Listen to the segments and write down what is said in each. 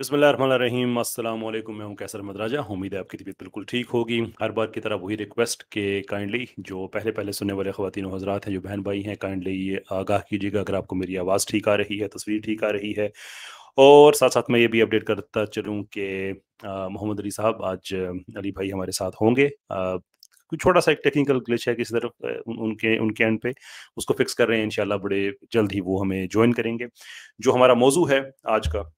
बसमीम अल्लाम मैं हूं कैसर मदराजा उम्मीद है आपकी तबीयत बिल्कुल ठीक होगी हर बार की तरह वही रिक्वेस्ट के काइंडली जो पहले पहले सुनने वाले ख़वान हजरात हैं जो बहन भाई हैं काइंडली ये आगाह कीजिएगा अगर आपको मेरी आवाज़ ठीक आ रही है तस्वीर ठीक आ रही है और साथ साथ मैं ये भी अपडेट करता चलूँ कि मोहम्मद अली साहब आज अली भाई हमारे साथ होंगे कुछ छोटा सा एक टेक्निकल ग्लिच है किसी तरफ उनके उनके एंड पे उसको फिक्स कर रहे हैं इनशाला बड़े जल्द ही वो हमें ज्वाइन करेंगे जो हमारा मौजू है आज का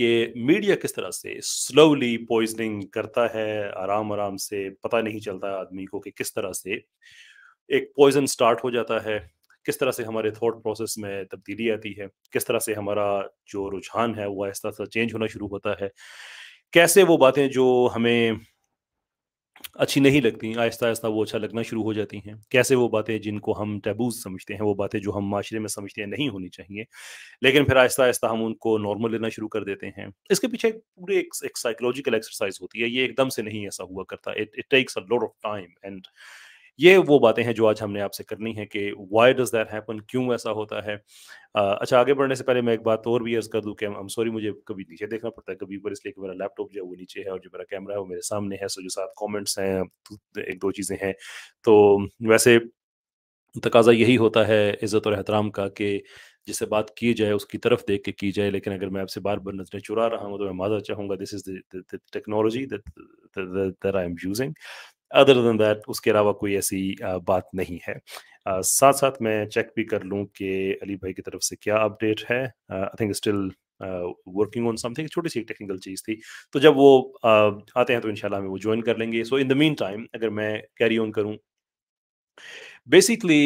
कि मीडिया किस तरह से स्लोली पॉइजनिंग करता है आराम आराम से पता नहीं चलता आदमी को कि किस तरह से एक पॉइजन स्टार्ट हो जाता है किस तरह से हमारे थॉट प्रोसेस में तब्दीली आती है किस तरह से हमारा जो रुझान है वो आहिस्ता आहिस्ता चेंज होना शुरू होता है कैसे वो बातें जो हमें अच्छी नहीं लगती आहिस्ता आहिस्ता वो अच्छा लगना शुरू हो जाती हैं कैसे वो बातें जिनको हम टैबूज समझते हैं वो बातें जो हम माशरे में समझते हैं नहीं होनी चाहिए लेकिन फिर आहिस्ता आहिस्ता हम उनको नॉर्मल लेना शुरू कर देते हैं इसके पीछे पूरे एक, एक साइकोलॉजिकल एक्सरसाइज होती है ये एकदम से नहीं ऐसा हुआ करता it it takes a lot of time and ये वो बातें हैं जो आज हमने आपसे करनी है कि वाई डज दैट हैपन क्यों ऐसा होता है अच्छा आगे बढ़ने से पहले मैं एक बात और भी अर्ज कर दूँ कि हम सॉरी मुझे कभी नीचे देखना पड़ता है कभी ऊपर इसलिए कि मेरा लैपटॉप जो है वो नीचे है और जो मेरा कैमरा है वो मेरे सामने है सो जो साथ कॉमेंट्स हैं तो एक दो चीज़ें हैं तो वैसे तकाजा यही होता है इज़्ज़त और एहतराम का कि जिससे बात की जाए उसकी तरफ देख के की जाए लेकिन अगर मैं आपसे बार बार नजरें चुरा रहा हूँ तो मैं माजा चाहूँगा this is technology that I am using other than that उसके अलावा कोई ऐसी बात नहीं है साथ साथ मैं चेक भी कर लूँ कि अली भाई की तरफ से क्या अपडेट है I think still working on something छोटी सी टेक्निकल चीज़ थी तो जब वो uh, आते हैं तो इनशाला हमें वो ज्वाइन कर लेंगे so in the mean time अगर मैं कैरी ऑन करूँ बेसिकली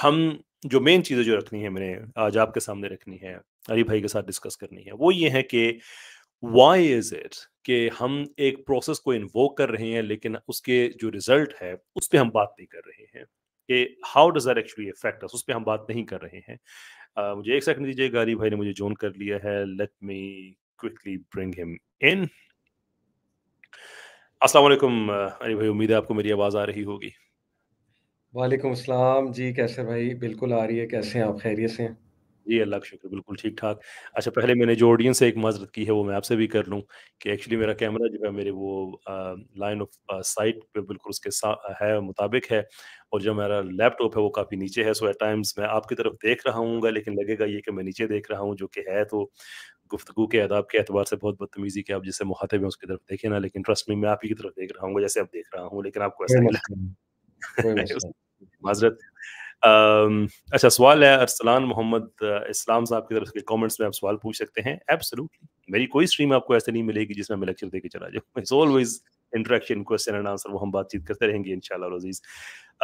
हम जो मेन चीज़ें जो रखनी है मैंने आज आपके सामने रखनी है अली भाई के साथ डिस्कस करनी है वो ये है कि वाई इज़ इट कि हम एक प्रोसेस को इन्वोक कर रहे हैं लेकिन उसके जो रिजल्ट है उस पर हम बात नहीं कर रहे हैं कि how does that actually effect उस पर हम बात नहीं कर रहे हैं uh, मुझे एक सेकंड दीजिए गारी भाई ने मुझे जोन कर लिया है let me quickly bring him in अस्सलाम वालेकुम अरे भाई उम्मीद है आपको मेरी आवाज़ आ रही होगी वालेकुम सलाम जी कैसे भाई बिल्कुल आ रही है कैसे हैं आप खैरियत से हैं जी अल्लाह का शुक्र बिल्कुल ठीक-ठाक। अच्छा पहले मैंने जो ऑडियंस से एक माज़रत की है वो मैं आपसे भी कर लूँ कि एक्चुअली मेरा कैमरा जो है मेरे वो लाइन ऑफ साइट पे बिल्कुल उसके है मुताबिक है और जो मेरा लैपटॉप है वो काफ़ी नीचे है सो एट टाइम्स मैं आपकी तरफ देख रहा हूँ लेकिन लगेगा ये कि मैं नीचे देख रहा हूँ जो कि है तो गुफ्तु के अदाब के अतबार से बहुत बदतमीज़ी के आप जैसे मुहाते हैं उसकी तरफ देखें ना लेकिन ट्रस्ट में मैं आप ही की तरफ देख रहा हूँ जैसे आप देख रहा हूँ लेकिन आपको ऐसा नहीं लगता माज़रत अच्छा सवाल है अरसलान मोहम्मद इस्लाम साहब की तरफ के कमेंट्स में आप सवाल पूछ सकते हैं एब्सोल्युटली मेरी कोई स्ट्रीम आपको ऐसे नहीं मिलेगी जिसमें मैं लेक्चर देके चला जाऊँ it's always interaction question and answer वो हम बातचीत करते रहेंगे इंशाल्लाह रोजीज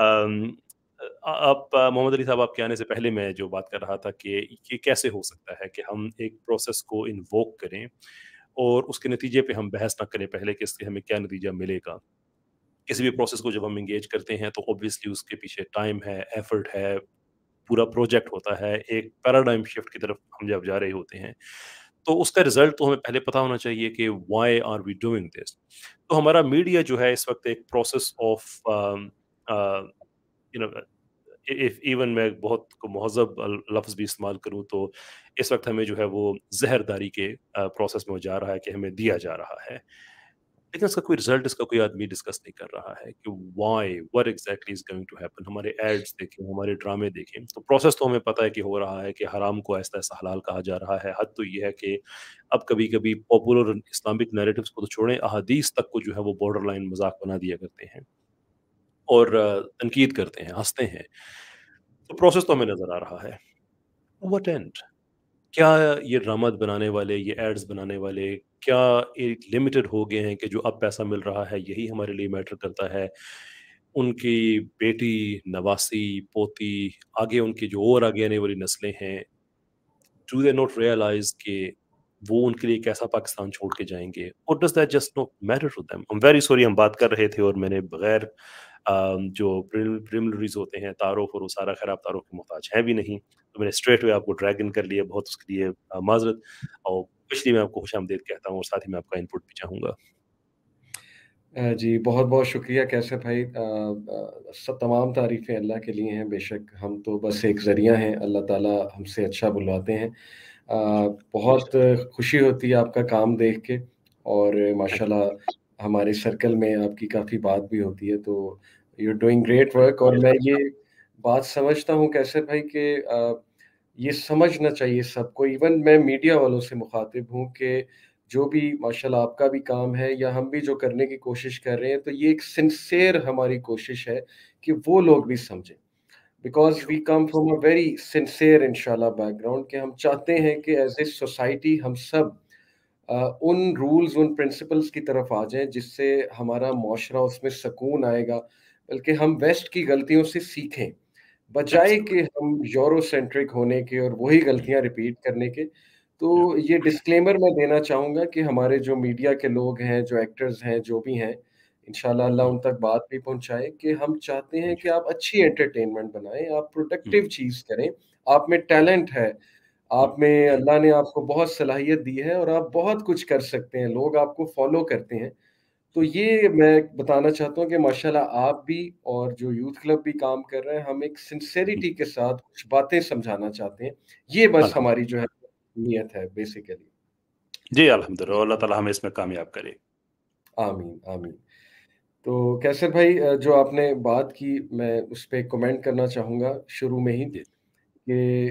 आप मोहम्मद अली साहब आपके आने से पहले मैं जो बात कर रहा था कि ये कैसे हो सकता है कि हम एक प्रोसेस को इन्वोक करें और उसके नतीजे पे हम बहस ना करें पहले कि इसके हमें क्या नतीजा मिलेगा किसी भी प्रोसेस को जब हम इंगेज करते हैं तो ऑब्वियसली उसके पीछे टाइम है एफर्ट है पूरा प्रोजेक्ट होता है एक पैराडाइम शिफ्ट की तरफ हम जब जा रहे होते हैं तो उसका रिजल्ट तो हमें पहले पता होना चाहिए कि why are we doing this तो हमारा मीडिया जो है इस वक्त एक process of you know if even मैं बहुत महजब लफ्ज़ भी इस्तेमाल करूँ तो इस वक्त हमें जो है वो जहरदारी के प्रोसेस uh, में जा रहा है कि हमें दिया जा रहा है लेकिन उसका कोई रिजल्ट इसका कोई आदमी डिस्कस नहीं कर रहा है कि why what exactly is going to happen हमारे एड्स देखें हमारे ड्रामे देखें तो प्रोसेस तो हमें पता है कि हो रहा है कि हराम को ऐसा ऐसा हलाल कहा जा रहा है हद तो ये है कि अब कभी कभी पॉपुलर इस्लामिक नेरेटिव को तो छोड़ें अहदीस तक को जो है वो बॉर्डर लाइन मजाक बना दिया करते हैं और तनकीद करते हैं हंसते हैं तो प्रोसेस तो हमें नज़र आ रहा है वट एंड क्या ये ड्रामा बनाने वाले, ये एड्स बनाने वाले क्या एक लिमिटेड हो गए हैं कि जो अब पैसा मिल रहा है यही हमारे लिए मैटर करता है? उनकी बेटी, नवासी, पोती, आगे उनकी जो और आगे आने वाली नस्लें हैं, डू दे नॉट रियलाइज़ के वो उनके लिए कैसा पाकिस्तान छोड़ के जाएंगे और does that just not matter to them very sorry हम बात कर रहे थे और मैंने बगैर जो प्रिल होते हैं तारुफ़ और वो सारा खराब तारुफ़ के मोहताज हैं भी नहीं। तो मैंने स्ट्रेट वे आपको ड्रैग इन कर लिया बहुत उसके लिए माजरत और पिछली मैं आपको खुश आमदेद कहता हूँ और साथ ही मैं आपका इनपुट भी चाहूँगा जी बहुत बहुत शुक्रिया कैसे भाई सब तमाम तारीफ़ें अल्लाह के लिए हैं बेशक हम तो बस एक ज़रिया हैं अल्लाह ताला हमसे अच्छा बुलवाते हैं आ, बहुत खुशी होती है आपका काम देख के और माशाल्लाह हमारे सर्कल में आपकी काफ़ी बात भी होती है तो यू डूइंग ग्रेट वर्क और मैं ये बात समझता हूँ कैसे भाई कि ये समझना चाहिए सबको इवन मैं मीडिया वालों से मुखातिब हूँ कि जो भी माशाल्लाह आपका भी काम है या हम भी जो करने की कोशिश कर रहे हैं तो ये एक सिंसेर हमारी कोशिश है कि वो लोग भी समझें because we come from a very sincere इनशाला बैकग्राउंड कि हम चाहते हैं कि एज ए सोसाइटी हम सब आ, उन रूल्स उन प्रिंसिपल्स की तरफ आ जाएं जिससे हमारा माशरा उसमें सकून आएगा बल्कि हम वेस्ट की गलतियों से सीखें बजाय कि हम सेंट्रिक होने के और वही गलतियां रिपीट करने के तो ये डिस्क्लेमर मैं देना चाहूँगा कि हमारे जो मीडिया के लोग हैं जो एक्टर्स हैं जो भी हैं इनशाला अल्लाह उन तक बात भी पहुँचाए कि हम चाहते हैं कि आप अच्छी एंटरटेनमेंट बनाएं आप प्रोडक्टिव hmm. चीज़ करें आप में टैलेंट है आप hmm. में अल्लाह ने आपको बहुत सलाहियत दी है और आप बहुत कुछ कर सकते हैं लोग आपको फॉलो करते हैं तो ये मैं बताना चाहता हूँ कि माशाल्लाह आप भी और जो यूथ क्लब भी काम कर रहे हैं हम एक सिंसेरिटी के साथ कुछ बातें समझाना चाहते हैं ये बस हमारी जो है नीयत है बेसिकली जी अलहमदिल्ला अल्लाह हमें इसमें कामयाब करे आमीन आमीन तो कैसर भाई जो आपने बात की मैं उस पर कमेंट करना चाहूँगा शुरू में ही कि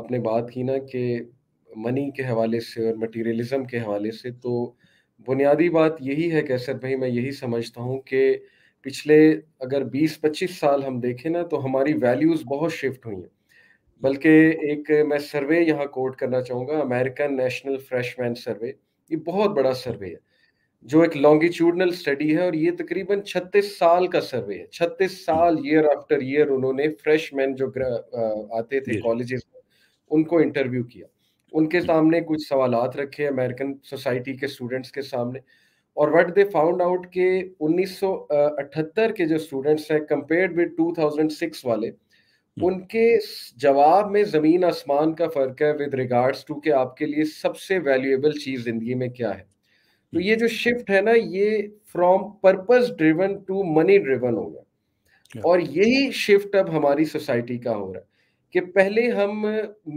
आपने बात की ना कि मनी के हवाले से और मटेरियलिज्म के हवाले से तो बुनियादी बात यही है कैसर भाई मैं यही समझता हूँ कि पिछले अगर 20-25 साल हम देखें ना तो हमारी वैल्यूज़ बहुत शिफ्ट हुई हैं बल्कि एक मैं सर्वे यहाँ कोट करना चाहूँगा अमेरिकन नेशनल फ्रेशमैन सर्वे ये बहुत बड़ा सर्वे है जो एक लॉन्गिट्यूडनल स्टडी है और ये तकरीबन 36 साल का सर्वे है 36 साल ईयर आफ्टर ईयर उन्होंने फ्रेशमैन जो आते थे कॉलेजेस उनको इंटरव्यू किया उनके सामने कुछ सवाल रखे अमेरिकन सोसाइटी के स्टूडेंट्स के सामने और व्हाट दे फाउंड आउट के 1978 के जो स्टूडेंट्स हैं कंपेयर्ड विद 2006 वाले हम्म। उनके जवाब में ज़मीन आसमान का फ़र्क है विद रिगार्ड्स टू के आपके लिए सबसे वैल्यूएबल चीज़ ज़िंदगी में क्या है तो हम्म। ये जो शिफ्ट है ना ये from purpose driven to money driven हो गया और यही शिफ्ट अब हमारी सोसाइटी का हो रहा है कि पहले हम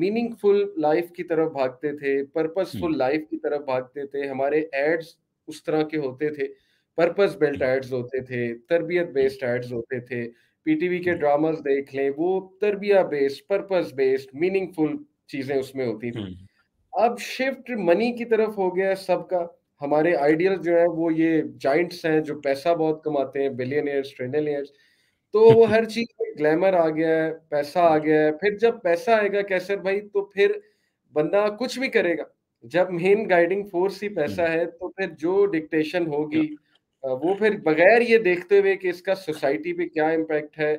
मीनिंगफुल लाइफ की तरफ भागते थे पर्पसफुल हम्म। लाइफ की तरफ भागते थे हमारे एड्स उस तरह के होते थे पर्पस बेल्ट एड्स होते थे तरबियत बेस्ड एड्स होते थे पीटीवी के ड्रामास हम्म। देख लें वो तरबिया बेस्ड पर्पस बेस्ड मीनिंगफुल चीजें उसमें होती थी हम्म। अब शिफ्ट मनी की तरफ हो गया सबका हमारे आइडियल जो है वो ये जाइंट्स हैं जो पैसा बहुत कमाते हैं बिलियनियर्स ट्रेनियर्स तो वो हर चीज ग्लैमर आ गया है पैसा आ गया है फिर जब पैसा आएगा कैसर भाई तो फिर बंदा कुछ भी करेगा जब मेन गाइडिंग फोर्स ही पैसा हम्म। है तो फिर जो डिक्टेशन होगी वो फिर बगैर ये देखते हुए कि इसका सोसाइटी पे क्या इम्पैक्ट है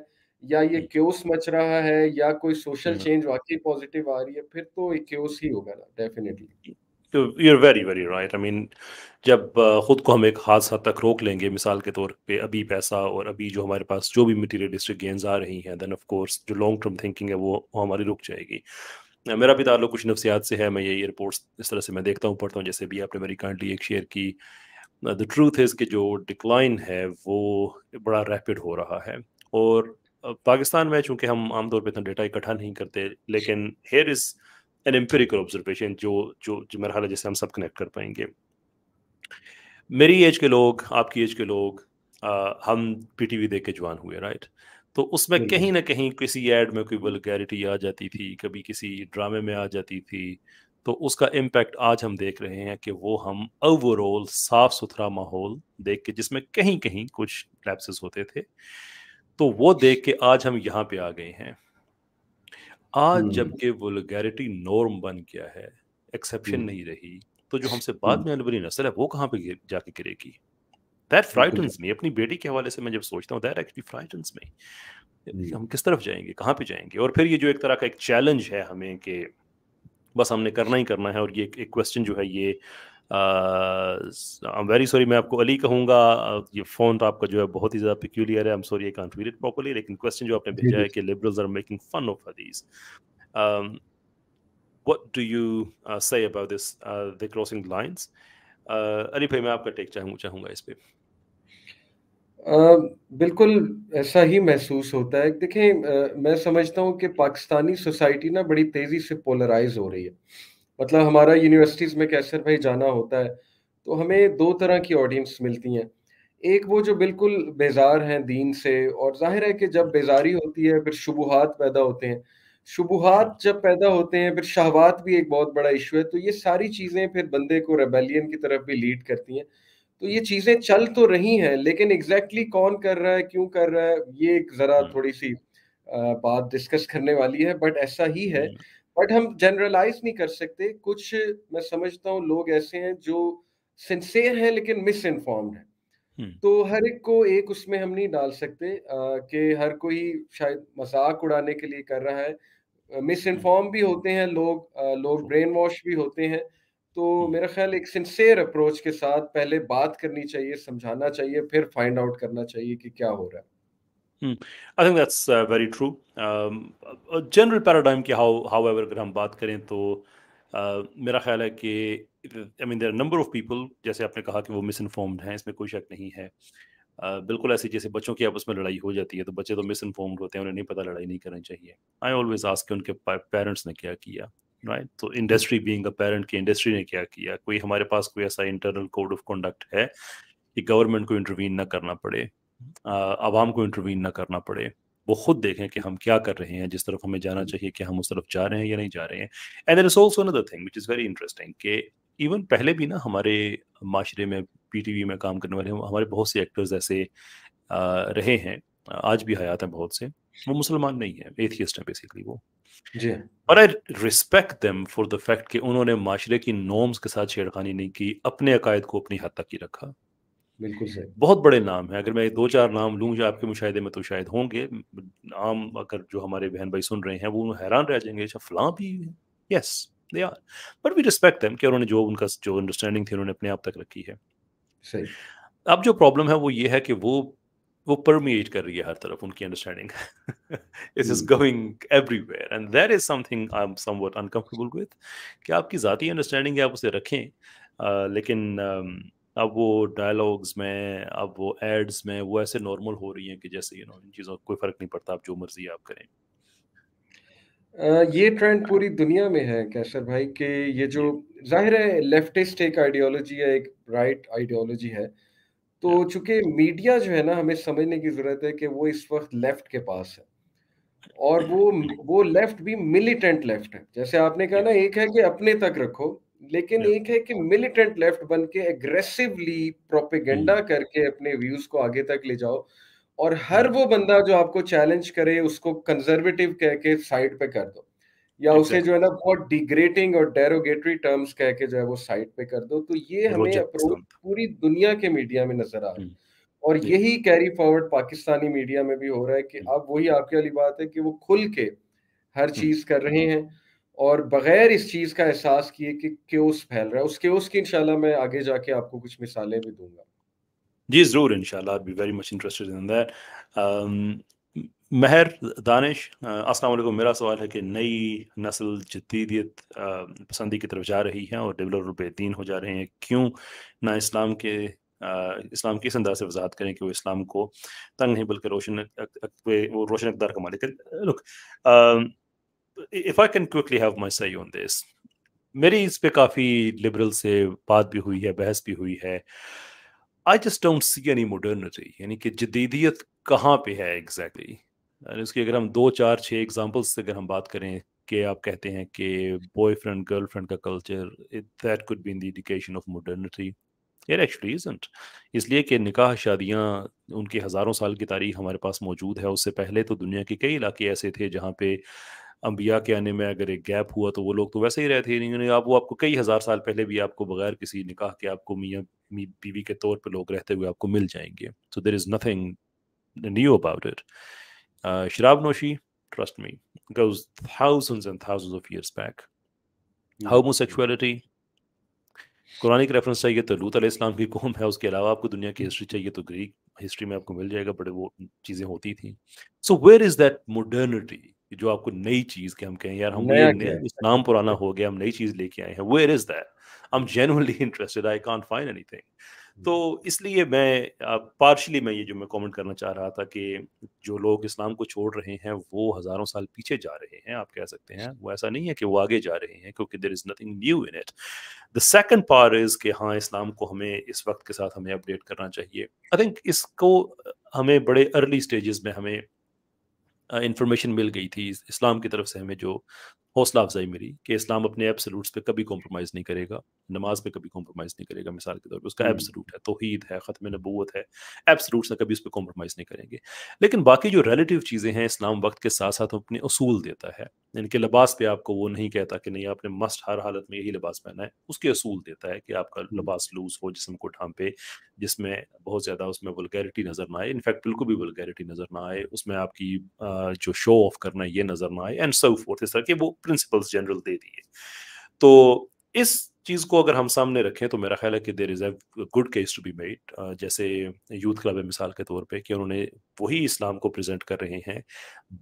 या ये क्योस हम्म। मच रहा है या कोई सोशल चेंज हम्म। वाकई पॉजिटिव आ रही है फिर तो क्योस ही होगा ना definitely you are very very right I mean जब ख़ुद को हम एक हादसा तक रोक लेंगे मिसाल के तौर पे अभी पैसा और अभी जो हमारे पास जो भी डिस्ट्रिक्ट गेंस आ रही हैं देन ऑफ कोर्स जो लॉन्ग टर्म थिंकिंग है वो, वो हमारी रुक जाएगी मेरा भी ताल्लुक कुछ नफसियात से है मैं ये रिपोर्ट्स इस तरह से मैं देखता हूँ पढ़ता हूँ जैसे भी आपने मेरी काइंडली एक शेयर की द ट्रूथ इज़ कि जो डिक्लाइन है वो बड़ा रैपिड हो रहा है और पाकिस्तान में चूँकि हम आमतौर पर इतना डेटा इकट्ठा नहीं करते लेकिन here is an empirical observation जो जो जो मेरा जिससे हम सब कनेक्ट कर पाएंगे मेरी एज के लोग आपकी एज के लोग आ, हम वी देख के जवान हुए राइट तो उसमें कहीं ना कहीं किसी एड में कोई वलगैरिटी आ जाती थी कभी किसी ड्रामे में आ जाती थी तो उसका इम्पैक्ट आज हम देख रहे हैं कि वो हम ओवरऑल साफ सुथरा माहौल देख के जिसमें कहीं कहीं कुछ लैप्सेस होते थे तो वो देख के आज हम यहाँ पे आ गए हैं आज जबकि हम्म। जबकि वुलगैरिटी नॉर्म बन गया है एक्सेप्शन हम्म। नहीं रही तो जो हमसे बाद हम्म। में आने नस्ल है वो कहाँ पे जाके गिरेगी दैट फ्राइटन्स में अपनी बेटी के हवाले से मैं जब सोचता हूँ दैट एक्चुअली फ्राइटन्स में हम किस तरफ जाएंगे कहाँ पे जाएंगे और फिर ये जो एक तरह का एक चैलेंज है हमें कि बस हमने करना ही करना है और ये एक क्वेश्चन जो है ये आई एम वेरी सॉरी मैं आपको अली कहूँगा uh, ये फोन तो आपका जो है बहुत ही ज़्यादा पिक्यूलियर है I am sorry I can't read it properly लेकिन क्वेश्चन जो आपने भेजा है कि liberals are making fun of हदीस what do you uh, say about this uh, the crossing lines uh, Ali भाई मैं आपका टेक चाहूँ चाहूँगा इस पे uh, बिल्कुल ऐसा ही महसूस होता है देखिए uh, मैं समझता हूँ कि पाकिस्तानी सोसाइटी ना बड़ी तेज़ी से पोलराइज हो रही है मतलब हमारा यूनिवर्सिटीज़ में कैसर भाई जाना होता है तो हमें दो तरह की ऑडियंस मिलती हैं एक वो जो बिल्कुल बेजार हैं दीन से और जाहिर है कि जब बेजारी होती है फिर शुबहत पैदा होते हैं शुबहत जब पैदा होते हैं फिर शहवात भी एक बहुत बड़ा इशू है तो ये सारी चीज़ें फिर बंदे को रेबेलियन की तरफ भी लीड करती हैं तो ये चीज़ें चल तो रही हैं लेकिन एग्जैक्टली exactly कौन कर रहा है क्यों कर रहा है ये एक ज़रा हम्म। थोड़ी सी बात डिस्कस करने वाली है बट ऐसा ही है हम्म। बट हम जनरलाइज नहीं कर सकते कुछ मैं समझता हूँ लोग ऐसे हैं जो सिंसेर हैं लेकिन मिस इन्फॉर्म्ड है तो हर एक को एक उसमें हम नहीं डाल सकते कि हर कोई शायद मजाक उड़ाने के लिए कर रहा है मिस इन्फॉर्म भी होते हैं लोग लोग ब्रेन वॉश भी होते हैं तो हम्म। मेरा ख्याल एक सिंसेयर अप्रोच के साथ पहले बात करनी चाहिए समझाना चाहिए फिर फाइंड आउट करना चाहिए कि क्या हो रहा है I think that's very true general paradigm Um, how however अगर हम बात करें तो uh, मेरा ख्याल है कि I mean there number of people जैसे आपने कहा कि वो मिस इन्फॉर्म्ड हैं इसमें कोई शक नहीं है uh, बिल्कुल ऐसे जैसे बच्चों की आपस में लड़ाई हो जाती है तो बच्चे तो मिस इन्फॉर्म्ड होते हैं उन्हें नहीं पता लड़ाई नहीं करनी चाहिए आई ऑलवेज आस्क उनके पेरेंट्स ने क्या किया राइट तो इंडस्ट्री बीइंग अ पेरेंट की इंडस्ट्री ने क्या किया कोई हमारे पास कोई ऐसा इंटरनल कोड ऑफ कंडक्ट है कि गवर्नमेंट को इंटरवीन ना करना पड़े आवाम को इंटरवीन ना करना पड़े वो खुद देखें कि हम क्या कर रहे हैं जिस तरफ हमें जाना चाहिए कि हम उस तरफ जा रहे हैं या नहीं जा रहे हैं and there is also another thing which is very interesting कि इवन पहले भी ना हमारे माशरे में पीटीवी में काम करने वाले हमारे बहुत से एक्टर्स ऐसे रहे हैं आज भी हयात हैं बहुत से वो मुसलमान नहीं है एथियस्ट हैं बेसिकली वो पर I respect them for the fact कि उन्होंने माशरे की नॉर्म्स के साथ छेड़खानी नहीं की अपने अकायद को अपनी हद तक ही रखा बिल्कुल सही बहुत बड़े नाम हैं अगर मैं दो चार नाम लूँ जो आपके मुशाहे में तो शायद होंगे नाम अगर जो हमारे बहन भाई सुन रहे हैं वो हैरान रह जाएंगे अच्छा फलां भी yes they are but we respect them कि उन्होंने जो उनका जो अंडरस्टैंडिंग थी उन्होंने अपने आप तक रखी है सही अब जो प्रॉब्लम है वो ये है कि वो वो परमिएट कर रही है हर तरफ उनकी understanding it is going everywhere and that is something I am somewhat uncomfortable with कि आपकी ज़ाती अंडरस्टैंडिंग है आप उसे रखें आ, लेकिन अब वो डायलॉग्स में अब वो एड्स में वो ऐसे नॉर्मल हो रही हैं कि जैसे यू नो इन चीज़ों कोई फ़र्क नहीं पड़ता आप जो मर्जी आप करें ये ट्रेंड पूरी दुनिया में है कैशर भाई कि ये जो जाहिर है लेफ्टिस्ट एक आइडियोलॉजी है एक राइट right आइडियोलॉजी है तो चूंकि मीडिया जो है ना हमें समझने की जरूरत है कि वो इस वक्त लेफ्ट के पास है और वो वो लेफ्ट भी मिलिटेंट लेफ्ट है जैसे आपने कहा ना एक है कि अपने तक रखो लेकिन एक है कि मिलिटेंट लेफ्ट बन के एग्रेसिवली प्रोपेगेंडा करके अपने व्यूज को आगे तक ले जाओ और हर hmm. वो बंदा जो आपको चैलेंज करे उसको कंजर्वेटिव कह के साइड पे कर दो या उसे जो है ना बहुत डिग्रेटिंग और डेरोगेटरी टर्म्स कह के जो है वो साइड पे कर दो तो ये हमें अप्रोच पूरी दुनिया के मीडिया में नजर आ रहा है hmm. और यही कैरी फॉरवर्ड पाकिस्तानी मीडिया में भी हो रहा है कि hmm. अब वही आपके वाली बात है कि वो खुल के हर चीज कर रहे हैं और बगैर इस चीज का एहसास किए कि क्योस फैल रहा है उस क्योस की इंशाल्लाह मैं आगे जाके आपको कुछ मिसालें भी दूंगा जी जरूर इंशाल्लाह be very much interested in that Mehar Danish अस्सलाम वालेकुम मेरा सवाल है कि नई नस्ल जदीदियत पसंदी की तरफ जा रही है और डेवलप दीन हो जा रहे हैं क्यों ना इस्लाम के इस्लाम किस अंदाज से वजाहत करें कि वो इस्लाम को तंग नहीं बल्कि रोशन वो रोशन अकदार का मालिक look if I can quickly have my say on this मेरी इस पे काफी लिबरल से बात भी हुई है बहस भी हुई है I just don't see any modernity यानी कि जदीदियत कहाँ पे है एग्जैक्टली exactly? उसकी अगर हम दो चार छः एग्जाम्पल्स से अगर हम बात करें कि आप कहते हैं कि बॉयफ्रेंड गर्लफ्रेंड का culture that could be in the indication of modernity यार एक्चुअली इजेंट इसलिए कि निकाह शादियाँ उनके हज़ारों साल की तारीख हमारे पास मौजूद है उससे पहले तो दुनिया के कई इलाके ऐसे थे जहाँ पे अम्बिया के आने में अगर एक गैप हुआ तो वो लोग तो वैसे ही रहते ही नहीं आप वो आपको कई हज़ार साल पहले भी आपको बगैर किसी निकाह के आपको मियाँ मी बीवी के तौर पर लोग रहते हुए आपको मिल जाएंगे so there is nothing new about it शराब नोशी trust me goes thousand and thousand of years back back Quranic hmm. Reference चाहिए तो लूत इस्लाम की कौम है उसके अलावा आपको दुनिया की हिस्ट्री चाहिए तो ग्रीक हिस्ट्री में आपको मिल जाएगा बट वो चीज़ें होती थी so where is that modernity जो आपको नई चीज के हम कहें यार हम ये इस्लाम पुराना हो गया हम नई चीज लेके आए हैं where is that I am genuinely interested I can't find anything तो इसलिए मैं पार्शली मैं ये जो मैं कमेंट करना चाह रहा था कि जो लोग इस्लाम को छोड़ रहे हैं वो हज़ारों साल पीछे जा रहे हैं आप कह सकते हैं वो ऐसा नहीं है कि वो आगे जा रहे हैं क्योंकि there is nothing new in it the second part is कि हाँ इस्लाम को हमें इस वक्त के साथ हमें अपडेट करना चाहिए आई थिंक इसको हमें बड़े अर्ली स्टेजेस में हमें इंफॉर्मेशन मिल गई थी इस्लाम की तरफ से हमें जो हौसला अफजाई मेरी कि इस्लाम अपने एब्सलूट्स पे कभी कॉम्प्रोमाइज़ नहीं करेगा नमाज पे कभी कॉम्प्रोमाइज़ नहीं करेगा मिसाल के तौर पर उसका एब्सलूट हम्म। है तोहीद है ख़त्म नबूत है एब्सलूट्स है कभी उस पर कॉम्प्रोमाइज़ नहीं करेंगे लेकिन बाकी जो रिलेटिव चीज़ें हैं इस्लाम वक्त के साथ साथ अपने असूल देता है इनके लिबास पे आपको वो नहीं कहता कि नहीं आपने मस्ट हर हालत में यही लिबास पहना है उसके असूल देता है कि आपका हम्म। लिबास लूज हो जिसम को ढांपे जिसमें बहुत ज़्यादा उसमें वलगैरिटी नज़र ना आए इनफैक्ट बिल्कुल भी वलगैरिटी नज़र ना आए उसमें आपकी जो शो ऑफ करना है ये नज़र ना आए एंड सो फोर्थ इस तरह के वो प्रिंसिपल्स जनरल दे दिए तो इस चीज़ को अगर हम सामने रखें तो मेरा ख्याल है कि there is a good case to be made जैसे यूथ क्लब है मिसाल के तौर पे कि उन्होंने वही इस्लाम को प्रेजेंट कर रहे हैं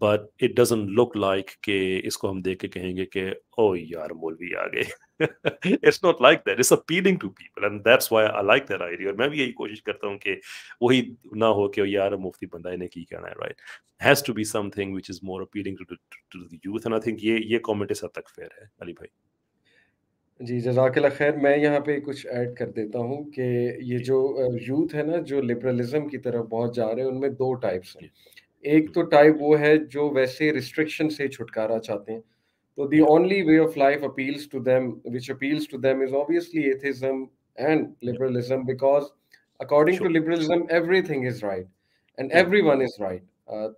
but it doesn't look like के इसको हम देख के कहेंगे कि ओ oh, यार मौलवी आ गए it's not like that it's appealing to people and that's why I like that idea और मैं भी यही कोशिश करता हूँ कि वही ना हो कि oh, यार मुफ्ती बंदा इन्हें की कहना है right has to be something which is more appealing to to the youth and I think ये ये कमेंट इस हद तक फेयर है अली भाई जी, जज़ाकल्ला ख़ैर। मैं यहाँ पे कुछ ऐड कर देता हूँ कि ये जो यूथ है ना जो लिबरलिज़्म की तरफ बहुत जा रहे हैं उनमें दो टाइप्स हैं। एक तो टाइप वो है जो वैसे रिस्ट्रिक्शन से छुटकारा चाहते हैं। तो the only way of life appeals to them which appeals to them is obviously atheism and liberalism because according to Sure. Liberalism everything is right and everyone is right.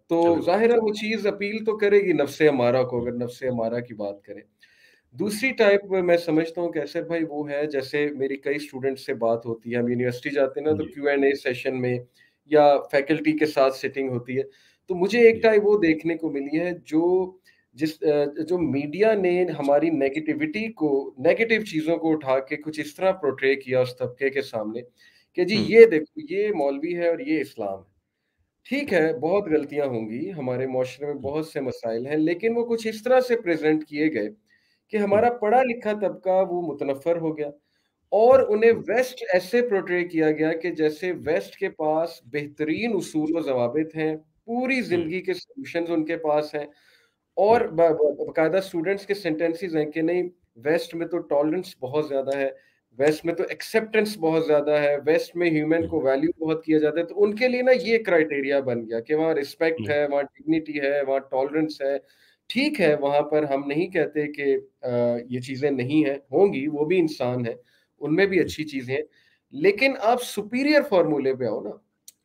तो ज़ाहिर है वो चीज़ appeal तो करेगी नफ्स हमारा को अगर नफ्स हमारा की बात करें। दूसरी टाइप मैं समझता हूँ कैसर भाई वो है जैसे मेरी कई स्टूडेंट से बात होती है हम यूनिवर्सिटी जाते हैं ना तो क्यू एंड ए सेशन में या फैकल्टी के साथ सिटिंग होती है तो मुझे एक टाइप वो देखने को मिली है जो जिस जो मीडिया ने हमारी नेगेटिविटी को नेगेटिव चीज़ों को उठा के कुछ इस तरह प्रोट्रे किया उस तबके के सामने कि जी ये देखो ये मौलवी है और ये इस्लाम है ठीक है बहुत गलतियां होंगी हमारे माशरे में बहुत से मसाइल हैं लेकिन वो कुछ इस तरह से प्रेजेंट किए गए कि हमारा हम्म। पढ़ा लिखा तबका वो मुतनफर हो गया और उन्हें हम्म। वेस्ट ऐसे प्रोट्रे किया गया कि जैसे वेस्ट के पास बेहतरीन उसूल और जवाबित हैं पूरी हम्म। जिंदगी के सोल्यूशन उनके पास हैं और बाकायदा स्टूडेंट्स के सेंटेंसेस हैं कि नहीं वेस्ट में तो टॉलरेंस बहुत ज़्यादा है वेस्ट में तो एक्सेप्टेंस बहुत ज़्यादा है वेस्ट में ह्यूमन को वैल्यू बहुत किया जाता है तो उनके लिए ना ये क्राइटेरिया बन गया कि वहाँ रिस्पेक्ट है वहाँ डिग्निटी है वहाँ टॉलरेंस है ठीक है वहां पर हम नहीं कहते कि ये चीजें नहीं है होंगी वो भी इंसान है उनमें भी अच्छी चीजें हैं लेकिन आप सुपीरियर फॉर्मूले पे आओ ना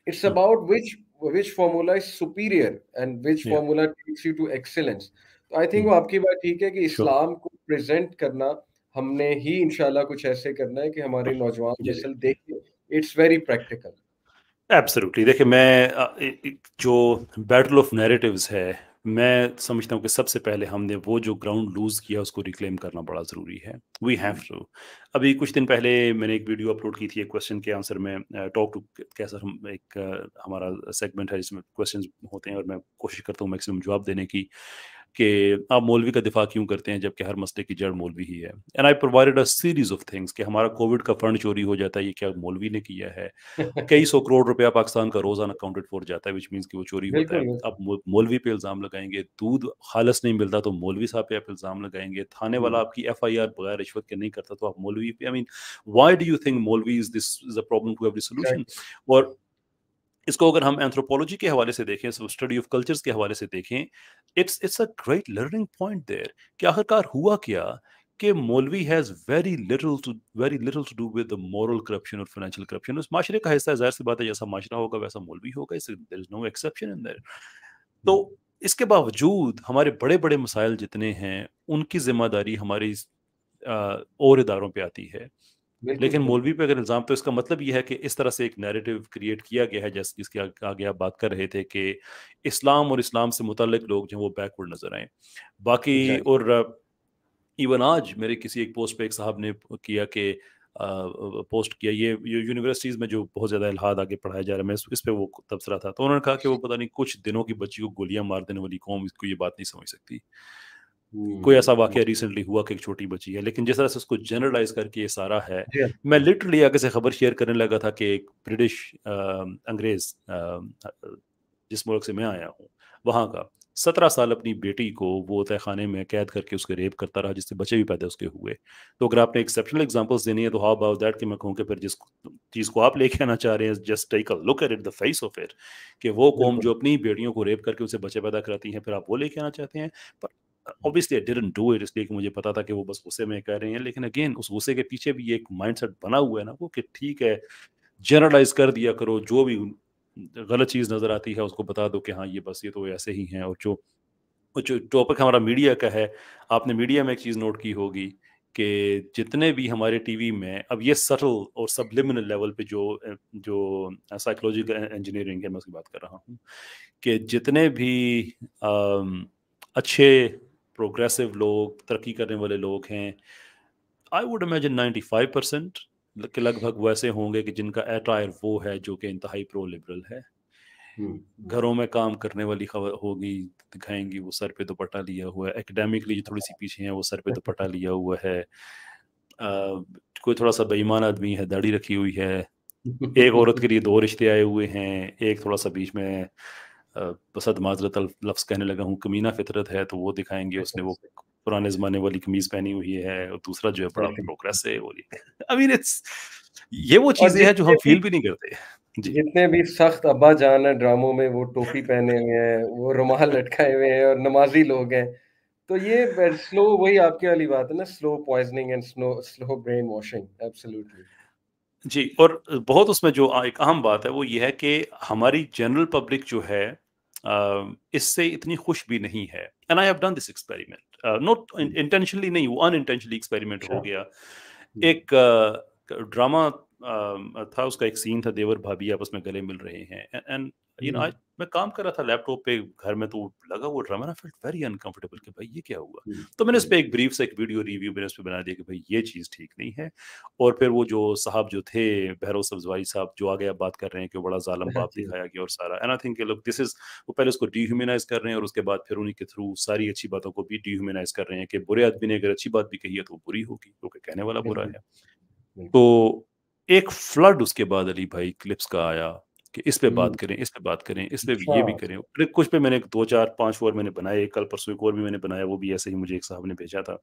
it's about which which formula is superior and which formula takes you to excellence तो आई थिंक वो mm-hmm. आपकी बात ठीक है कि इस्लाम को प्रेजेंट करना हमने ही इंशाल्लाह कुछ ऐसे करना है कि हमारे नौजवान जैसल देखे इट्स वेरी प्रैक्टिकल एब्सोल्युटली देखिए मैं जो बैटल ऑफ नैरेटिव्स है मैं समझता हूँ कि सबसे पहले हमने वो जो ग्राउंड लूज किया उसको रिक्लेम करना बड़ा ज़रूरी है वी हैव टू अभी कुछ दिन पहले मैंने एक वीडियो अपलोड की थी एक क्वेश्चन के आंसर में टॉक टू कैसा हम एक हमारा सेगमेंट है जिसमें क्वेश्चन होते हैं और मैं कोशिश करता हूँ मैक्सिमम जवाब देने की कि आप मौलवी का दिफा क्यों करते हैं जबकि हर मसले की जड़ मौलवी ही है and I provided a series of things कि हमारा कोविड का फंड चोरी हो जाता है ये क्या मौलवी ने किया है कई सौ करोड़ रुपया पाकिस्तान का रोजाना अकाउंटेड फॉर जाता है विच मीन्स कि वो चोरी होता है आप मौलवी पे इल्ज़ाम लगाएंगे दूध खालस नहीं मिलता तो मौलवी साहब पे आप इल्ज़ाम लगाएंगे थाने वाला हम्म। आपकी एफ आई आर बगैर रिश्वत के नहीं करता तो आप मौलवी पे I mean why do you think मौलवी is this is a problem to every solution और इसको अगर हम एंथ्रोपोलॉजी के हवाले से देखें स्टडी ऑफ कल्चर्स के हवाले से देखें it's it's a great learning point there कि आखिरकार हुआ क्या कि मौलवी has very little to very little to do with moral corruption और फाइनेंशियल करप्शन उस माशरे का हिस्सा जाहिर सी बात है जैसा माशरा होगा वैसा मौलवी होगा इस there is no exception in there तो इसके बावजूद हमारे बड़े बड़े मसाइल जितने हैं उनकी जिम्मेदारी हमारी और इदारों पर आती है लेकिन मौलवी पे अगर इल्ज़ाम तो इसका मतलब यह है कि इस तरह से एक नैरेटिव क्रिएट किया गया है जैसे जिसके आगे, आप बात कर रहे थे कि इस्लाम और इस्लाम से मुतलक लोग जो वो बैकवर्ड नज़र आए बाकी और इवन आज मेरे किसी एक पोस्ट पे एक साहब ने किया कि पोस्ट किया ये यूनिवर्सिटीज़ में जो बहुत ज़्यादा इलाहा आगे पढ़ाया जा रहा है मैं इस पर वो तबसरा था तो उन्होंने कहा कि वो पता नहीं कुछ दिनों की बच्ची को गोलियां मार देने वाली कौम इसको ये बात नहीं समझ सकती हम्म, कोई ऐसा हम्म, वाक्य रिसेंटली हम्म। हुआ कि एक छोटी बची है लेकिन जिस तरह से उसको जनरलाइज करके ये सारा है मैं लिटरली आगे से खबर शेयर करने लगा था कि एक ब्रिटिश अंग्रेज जिस मुल्क से मैं आया हूँ वहाँ का सत्रह साल अपनी बेटी को वो तहखाने में कैद करके उसके रेप करता रहा जिससे बच्चे भी पैदा उसके हुए तो अगर आपने एक्सेप्शनल एग्जाम्पल्स देनी है तो हाउ अबाउट दैट कि मैं कहूँ कि फिर जिस चीज़ को आप लेके आना चाह रहे हैं just take a look at it the face of it कि वो कौम जो अपनी बेटियों को रेप करके उसे बच्चे पैदा कराती है फिर आप वो लेके आना चाहते हैं पर obviously I didn't do it इसलिए कि मुझे पता था कि वो बस गुस्से में कह रहे हैं लेकिन अगेन उस गुस्से के पीछे भी एक माइंडसेट बना हुआ है ना वो कि ठीक है जनरलाइज कर दिया करो जो भी गलत चीज़ नज़र आती है उसको बता दो कि हाँ ये बस ये तो ऐसे ही हैं और जो जो टॉपिक हमारा मीडिया का है आपने मीडिया में एक चीज़ नोट की होगी कि जितने भी हमारे टीवी में अब ये सटल और सबलिमिनल लेवल पे जो जो साइकोलॉजिकल इंजीनियरिंग है मैं उसकी बात कर रहा हूँ कि जितने भी आ, अच्छे प्रोग्रेसिव लोग तरक्की करने वाले लोग हैं I would imagine ninety five percent के लगभग वैसे होंगे कि जिनका एटायर वो है जो कि इंतहाई प्रो लिबरल है हम्म। घरों में काम करने वाली खबर होगी दिखाएंगी वो सर पे दुपट्टा लिया हुआ है एकेडमिकली जो थोड़ी सी पीछे हैं वो सर पे दुपट्टा लिया हुआ है आ, कोई थोड़ा सा बेईमान आदमी है दाढ़ी रखी हुई है एक औरत के लिए दो रिश्ते आए हुए हैं एक थोड़ा सा बीच में बसद माजरत लफ्ज़ कहने लगा हूँ कमीना फितरत है तो वो दिखाएंगे उसने वो पुराने ज़माने वाली कमीज़ पहनी हुई है और दूसरा जो है बड़ा प्रोग्रेस है और ये वो चीज़ें हैं जो हम फील भी नहीं करते जितने भी सख्त अब्बा जान है ड्रामों में वो टोपी पहने हुए हैं वो रुमाल लटकाए हुए हैं और नमाजी लोग हैं तो ये स्लो वही आपके वाली बात है ना slow poisoning and slow slow brainwashing absolutely जी और बहुत उसमें जो एक अहम बात है वो ये है कि हमारी जनरल पब्लिक जो है इससे इतनी खुश भी नहीं है and I have done this experiment not intentionally नहीं वो अनइंटेंशनली एक्सपेरिमेंट हो अच्छा। गया एक ड्रामा था उसका एक सीन था देवर भाभी आपस में गले मिल रहे हैं एंड यू नो आज मैं काम कर रहा था लैपटॉप पे घर में तो लगा वो ड्रामा ना फेल्ट वेरी अनकंफर्टेबल कि भाई ये क्या हुआ हम्म, तो मैंने इस पर हम्म। एक ब्रीफ से एक वीडियो रिव्यू मैंने उस पर बना दिया कि भाई ये चीज़ ठीक नहीं है और फिर वो जो साहब जो थे भैरव सब्जवाई साहब जो आ गया बात कर रहे हैं कि बड़ा जालम हाँ बाप दिखाया गया और सारा एंड आई थिंक लोग दिस इज वो पहले उसको डिह्यूमनाइज कर रहे हैं और उसके बाद फिर उन्हीं के थ्रू सारी अच्छी बातों को भी डिह्यूमनाइज कर रहे हैं कि बुरे आदमी ने अगर अच्छी बात भी कही है तो बुरी होगी क्योंकि कहने वाला बुरा है तो एक फ्लड उसके बाद अली भाई क्लिप्स का आया कि इस पे बात हम्म। करें इस पे बात करें इस पे अच्छा। ये भी करें फिर कुछ पे मैंने दो चार पांच और मैंने बनाए कल परसों एक और भी मैंने बनाया वो भी ऐसे ही मुझे एक साहब ने भेजा था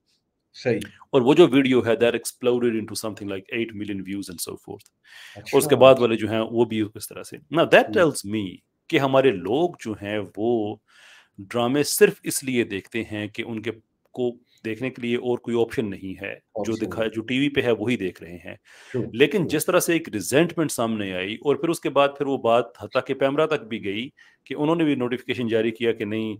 सही और वो जो वीडियो है that exploded into something like eight million views and so forth और अच्छा। उसके बाद वाले जो हैं वो भी इस तरह से ना दैट टेल्स मी कि हमारे लोग जो हैं वो ड्रामे सिर्फ इसलिए देखते हैं कि उनके को देखने के लिए और कोई ऑप्शन नहीं है जो दिखा जो टीवी पे है वही देख रहे हैं लेकिन जिस तरह से एक रिजेंटमेंट सामने आई और फिर उसके बाद फिर वो बात हत्या के पैमरा तक भी गई कि उन्होंने भी नोटिफिकेशन जारी किया कि नहीं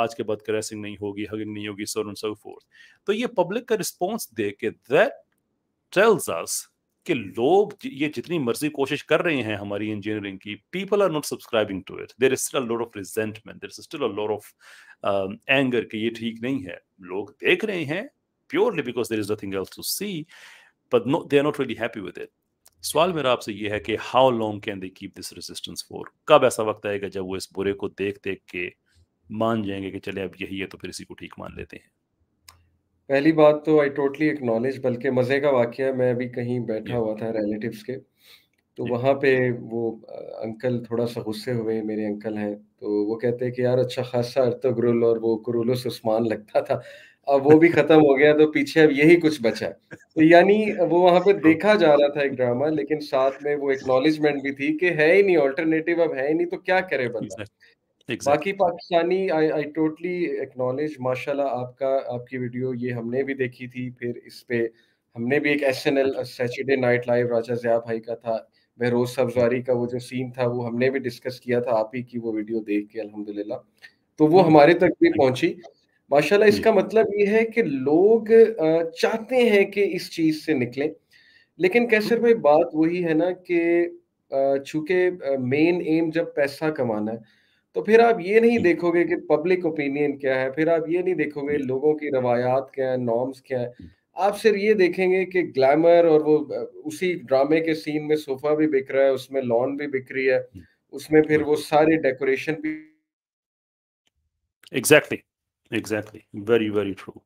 आज के बाद क्रैसिंग नहीं होगी हगिंग नहीं होगी सो एंड सो फोर्थ तो ये पब्लिक का रिस्पॉन्स दे के दैट टेल्स अस कि लोग ये जितनी मर्जी कोशिश कर रहे हैं हमारी इंजीनियरिंग की people are not subscribing to it there is still lore of resentment there is still lore of anger कि ये ठीक नहीं है लोग देख रहे हैं purely because there is nothing else to see but no they are not really happy with it सवाल मेरा आपसे ये है कि how long can they keep this resistance for कब ऐसा वक्त आएगा जब वो इस बुरे को देख देख के मान जाएंगे कि चले अब यही है तो फिर इसी को ठीक मान लेते हैं पहली बात तो आई टोटली एक्नॉलेज बल्कि मज़े का वाक्य है मैं अभी कहीं बैठा हुआ था रिलेटिव्स के तो वहाँ पे वो अंकल थोड़ा सा गुस्से हुए मेरे अंकल हैं तो वो कहते हैं कि यार अच्छा खासा अरतुगरुल और वो कुरुलुस उस्मान लगता था अब वो भी ख़त्म हो गया तो पीछे अब यही कुछ बचा तो यानी वो वहाँ पे देखा जा रहा था एक ड्रामा लेकिन साथ में वो एक्नॉलेजमेंट भी थी कि है ही नहीं ऑल्टरनेटिव अब है ही नहीं तो क्या करे बंदा exactly. बाकी Pakistani I I totally acknowledge माशाल्लाह आपका आपकी वीडियो ये हमने भी देखी थी फिर इस पे हमने भी एक S N L Saturday night live Raja Jaya भाई का था बहरोज सबजारी का वो जो सीन था वो हमने भी डिस्कस किया था आप ही की वो वीडियो देख के अल्हम्दुलिल्लाह तो वो हमारे तक भी पहुंची माशाल्लाह hmm. इसका मतलब ये है कि लोग चाहते हैं कि इस चीज से निकले लेकिन कैसे hmm. भाई बात वही है ना कि चूंकि मेन एम जब पैसा कमाना है तो फिर आप ये नहीं देखोगे कि पब्लिक ओपिनियन क्या है फिर आप ये नहीं देखोगे लोगों की रवायात क्या है नॉर्म्स क्या है आप सिर्फ ये देखेंगे कि ग्लैमर और वो उसी ड्रामे के सीन में सोफा भी बिक रहा है उसमें लॉन भी बिक रही है उसमें फिर वो सारी डेकोरेशन भी exactly exactly very very true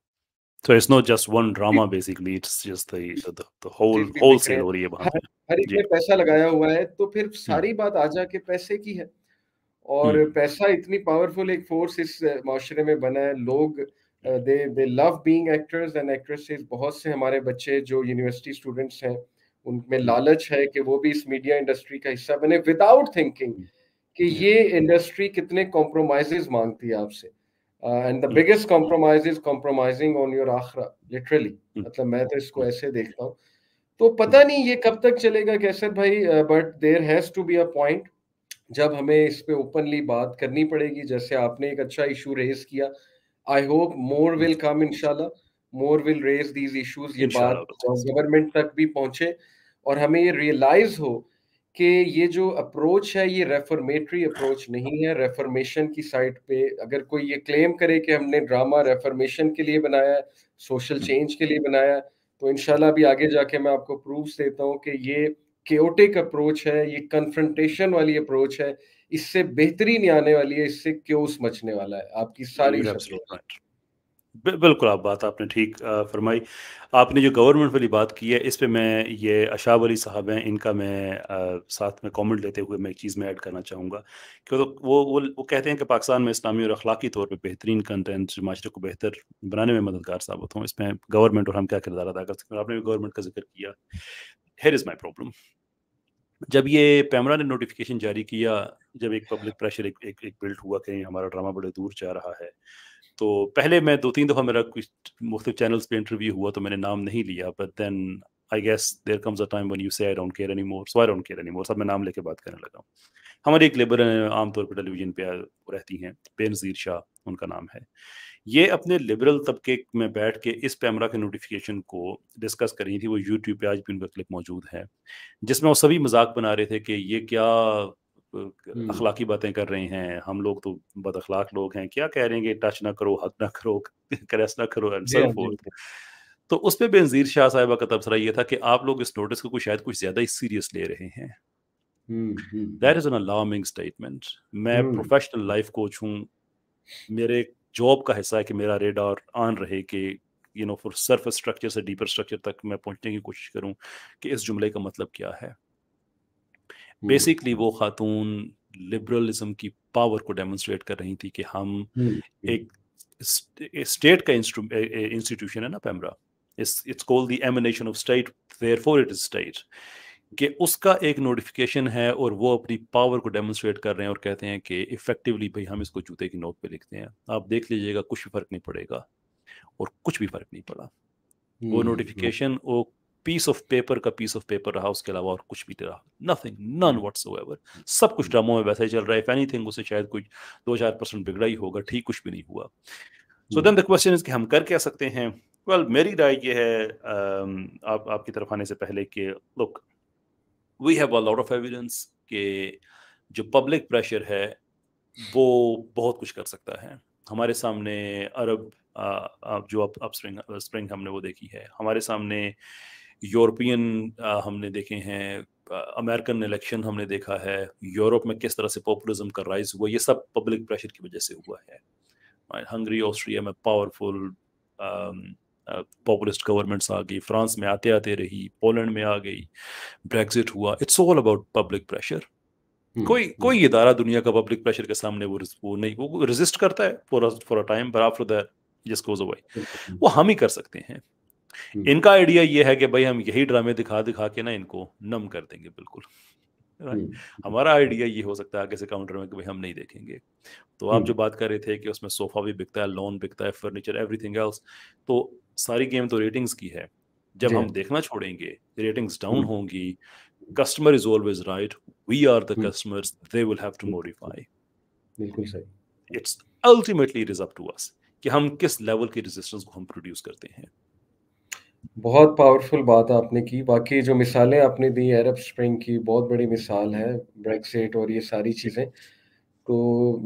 So it's not just one drama basically. It's just the the, the whole whole scenario. हर, हर एक में पैसा लगाया हुआ है तो फिर हम्म। सारी बात आ जाके पैसे की है. और हम्म। पैसा इतनी पावरफुल एक फोर्स इस माशरे में बना है लोग they they love being actors and actresses बहुत से हमारे बच्चे जो यूनिवर्सिटी स्टूडेंट्स हैं उनमें हम्म। लालच है कि वो भी इस मीडिया इंडस्ट्री का हिस्सा बने विदाउट थिंकिंग हम्म। कि ये इंडस्ट्री कितने कॉम्प्रोमाइजेज मांगती है आपसे and the biggest compromise is compromising on your आखरा लिटरली मतलब मैं तो इसको ऐसे देखता हूँ तो पता नहीं ये कब तक चलेगा कैसे भाई but there has to be a point जब हमें इस पे ओपनली बात करनी पड़ेगी जैसे आपने एक अच्छा इशू रेज किया I hope more will come इनशाला more will raise these issues ये बात गवर्नमेंट तक भी पहुंचे और हमें ये रियलाइज हो कि ये जो अप्रोच है ये रेफॉर्मेटरी अप्रोच नहीं है रेफॉर्मेशन की साइड पे अगर कोई ये क्लेम करे कि हमने ड्रामा रेफॉर्मेशन के लिए बनाया सोशल चेंज के लिए बनाया तो इनशाला भी आगे जाके मैं आपको प्रूफ देता हूँ कि ये क्योटिक अप्रोच है ये कन्फ्रंटेशन वाली अप्रोच है इससे बेहतरी नहीं आने वाली है इससे क्योस मचने वाला है आपकी सारी बिल्कुल आप बात आपने ठीक फरमाई आपने जो गवर्नमेंट वाली बात की है इस पर मैं ये अशाब अली साहब हैं इनका मैं आ, साथ में कमेंट लेते हुए मैं एक चीज़ में ऐड करना चाहूँगा क्यों तो वो वो वो कहते हैं कि पाकिस्तान में इस्लामी और अखलाकी तौर पे बेहतरीन कंटेंट माशरे को बेहतर बनाने में मददगार साबित हों इसमें गवर्नमेंट और हम क्या किरदार अदा कर सकते हैं आपने भी गवर्नमेंट का जिक्र किया हेयर इज माई प्रॉब्लम जब ये पैमरा ने नोटिफिकेशन जारी किया जब एक पब्लिक प्रेशर एक एक, एक बिल्ट हुआ कहीं हमारा ड्रामा बड़े दूर जा रहा है तो पहले मैं दो तीन दफ़ा मेरा कुछ मुख्तु चैनल्स पे इंटरव्यू हुआ तो मैंने नाम नहीं लिया but then I guess there comes a time when you say I don't care any more so I don't care any more सब मैं नाम लेके बात करने लगा हमारी एक लेबर आमतौर पर टेलीविजन पे रहती हैं बेनजीर शाह उनका नाम है ये अपने लिबरल तबके में बैठ के इस पैमरा के नोटिफिकेशन को डिस्कस कर रही थी वो यूट्यूब पे आज भी उनका क्लिप मौजूद है जिसमें वो सभी मजाक बना रहे थे कि ये क्या हम्म। अखलाकी बातें कर रहे हैं हम लोग तो बद अखलाक लोग हैं क्या कह रहे हैं टच ना करो हक ना करो करस ना करो एंड हाँ, तो उस पर बेनजीर शाह साहिबा का तबसरा यह था कि आप लोग इस नोटिस को शायद कुछ ज्यादा ही सीरियस ले रहे हैं that is an alarming statement मैं प्रोफेशनल लाइफ कोच हूँ मेरे जॉब का हिस्सा है कि मेरा रेडार ऑन रहे कि you know for surface structure से डीपर स्ट्रक्चर तक मैं पहुंचने की कोशिश करूं कि इस जुमले का मतलब क्या है बेसिकली हम्म। वो खातून लिबरलिज्म की पावर को डेमोन्स्ट्रेट कर रही थी कि हम हम्म, हम्म। एक स्टेट का इंस्टीट्यूशन है ना PEMRA it's called the emanation of state therefore it is state कि उसका एक नोटिफिकेशन है और वो अपनी पावर को डेमोन्स्ट्रेट कर रहे हैं और कहते हैं कि इफेक्टिवली भाई हम इसको जूते की नोक पे लिखते हैं आप देख लीजिएगा कुछ भी फर्क नहीं पड़ेगा और कुछ भी फर्क नहीं पड़ा वो नोटिफिकेशन हम्म, हम्म। वो पीस ऑफ पेपर का पीस ऑफ पेपर रहा उसके अलावा और कुछ भी रहा नथिंग नन वट्स सब कुछ ड्रामो हम्म। में वैसा ही चल रहा है इफ थिंग उसे शायद कुछ दो चार परसेंट बिगड़ा ही होगा ठीक कुछ भी नहीं हुआ सो देन द क्वेश्चन कि हम कर क्या सकते हैं वेल well, मेरी राय ये है आप आपकी तरफ आने से पहले कि look we have a lot of evidence के जो पब्लिक प्रेशर है वो बहुत कुछ कर सकता है हमारे सामने अरब जो अप, अप स्प्रिंग स्प्रिंग हमने वो देखी है हमारे सामने यूरोपियन हमने देखे हैं अमेरिकन इलेक्शन हमने देखा है यूरोप में किस तरह से पॉपुलिज्म का राइज हुआ ये सब पब्लिक प्रेशर की वजह से हुआ है हंगरी ऑस्ट्रिया में पावरफुल पॉपुलिस्ट गवर्नमेंट्स आ गई फ्रांस में आते आते रही पोलैंड में आ गई ब्रेग्जिट हुआ it's all about public pressure कोई हम्म। कोई इदारा दुनिया का पब्लिक प्रेशर के सामने वो वो नहीं वो रेजिस्ट करता है for for a time but after that just goes away वो हम ही कर सकते हैं हम्म। इनका आइडिया ये है कि भाई हम यही ड्रामे दिखा दिखा के ना इनको नम कर देंगे बिल्कुल हमारा आइडिया ये हो सकता है आगे काउंटर में कि भाई हम नहीं देखेंगे तो आप जो बात कर रहे थे कि उसमें सोफा भी बिकता है लोन बिकता है फर्नीचर एवरीथिंग एल्स तो सारी गेम तो रेटिंग्स की है जब हम देखना छोड़ेंगे रेटिंग्स डाउन होंगी customer is always right we are the customers they will have to modify बिल्कुल सही it's ultimately it is up to us कि हम किस लेवल की रेजिस्टेंस को हम प्रोड्यूस करते हैं बहुत पावरफुल बात आपने की बाकी जो मिसालें आपने दी अरब स्प्रिंग की बहुत बड़ी मिसाल है ब्रेक्सिट और ये सारी चीज़ें तो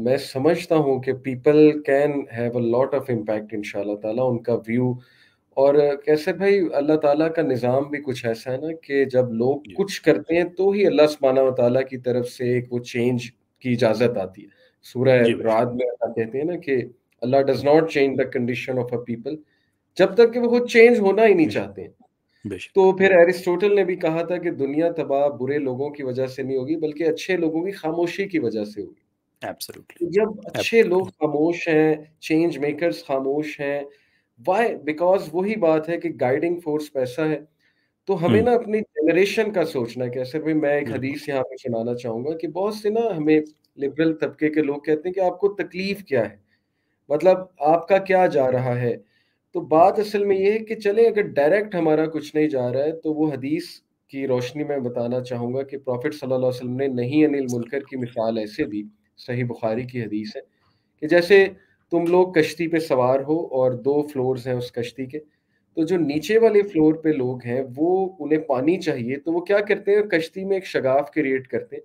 मैं समझता हूँ कि people can have a lot of impact in ताला उनका व्यू और कैसे भाई अल्लाह ताला का निज़ाम भी कुछ ऐसा है ना कि जब लोग कुछ करते हैं तो ही अल्लाह सुबाना वाली की तरफ से एक वो चेंज की इजाज़त आती है सूर्य रात में कहते हैं ना कि अल्लाह does not change the condition of a people जब तक कि वो चेंज होना ही नहीं चाहते तो फिर एरिस्टोटल ने भी कहा था कि दुनिया तबाह बुरे लोगों की वजह से नहीं होगी बल्कि अच्छे लोगों की खामोशी की वजह से होगी जब अच्छे लोग खामोश हैं चेंज मेकर्स खामोश हैं वाई बिकॉज वही बात है कि गाइडिंग फोर्स पैसा है तो हमें हम्म। ना अपनी जनरेशन का सोचना है कैसे भाई मैं एक हदीस यहाँ पे सुनाना चाहूंगा कि बहुत से ना हमें लिबरल तबके के लोग कहते हैं कि आपको तकलीफ क्या है मतलब आपका क्या जा रहा है तो बात असल में ये है कि चले अगर डायरेक्ट हमारा कुछ नहीं जा रहा है तो वो हदीस की रोशनी में बताना चाहूँगा कि प्रॉफिट सल्लल्लाहु अलैहि वसल्लम ने नहीं अनिल मुल्कर की मिसाल ऐसे दी सही बुखारी की हदीस है कि जैसे तुम लोग कश्ती पे सवार हो और दो फ्लोर्स हैं उस कश्ती के तो जो नीचे वाले फ्लोर पे लोग हैं वो उन्हें पानी चाहिए तो वो क्या करते हैं कश्ती में एक शगाफ क्रिएट करते हैं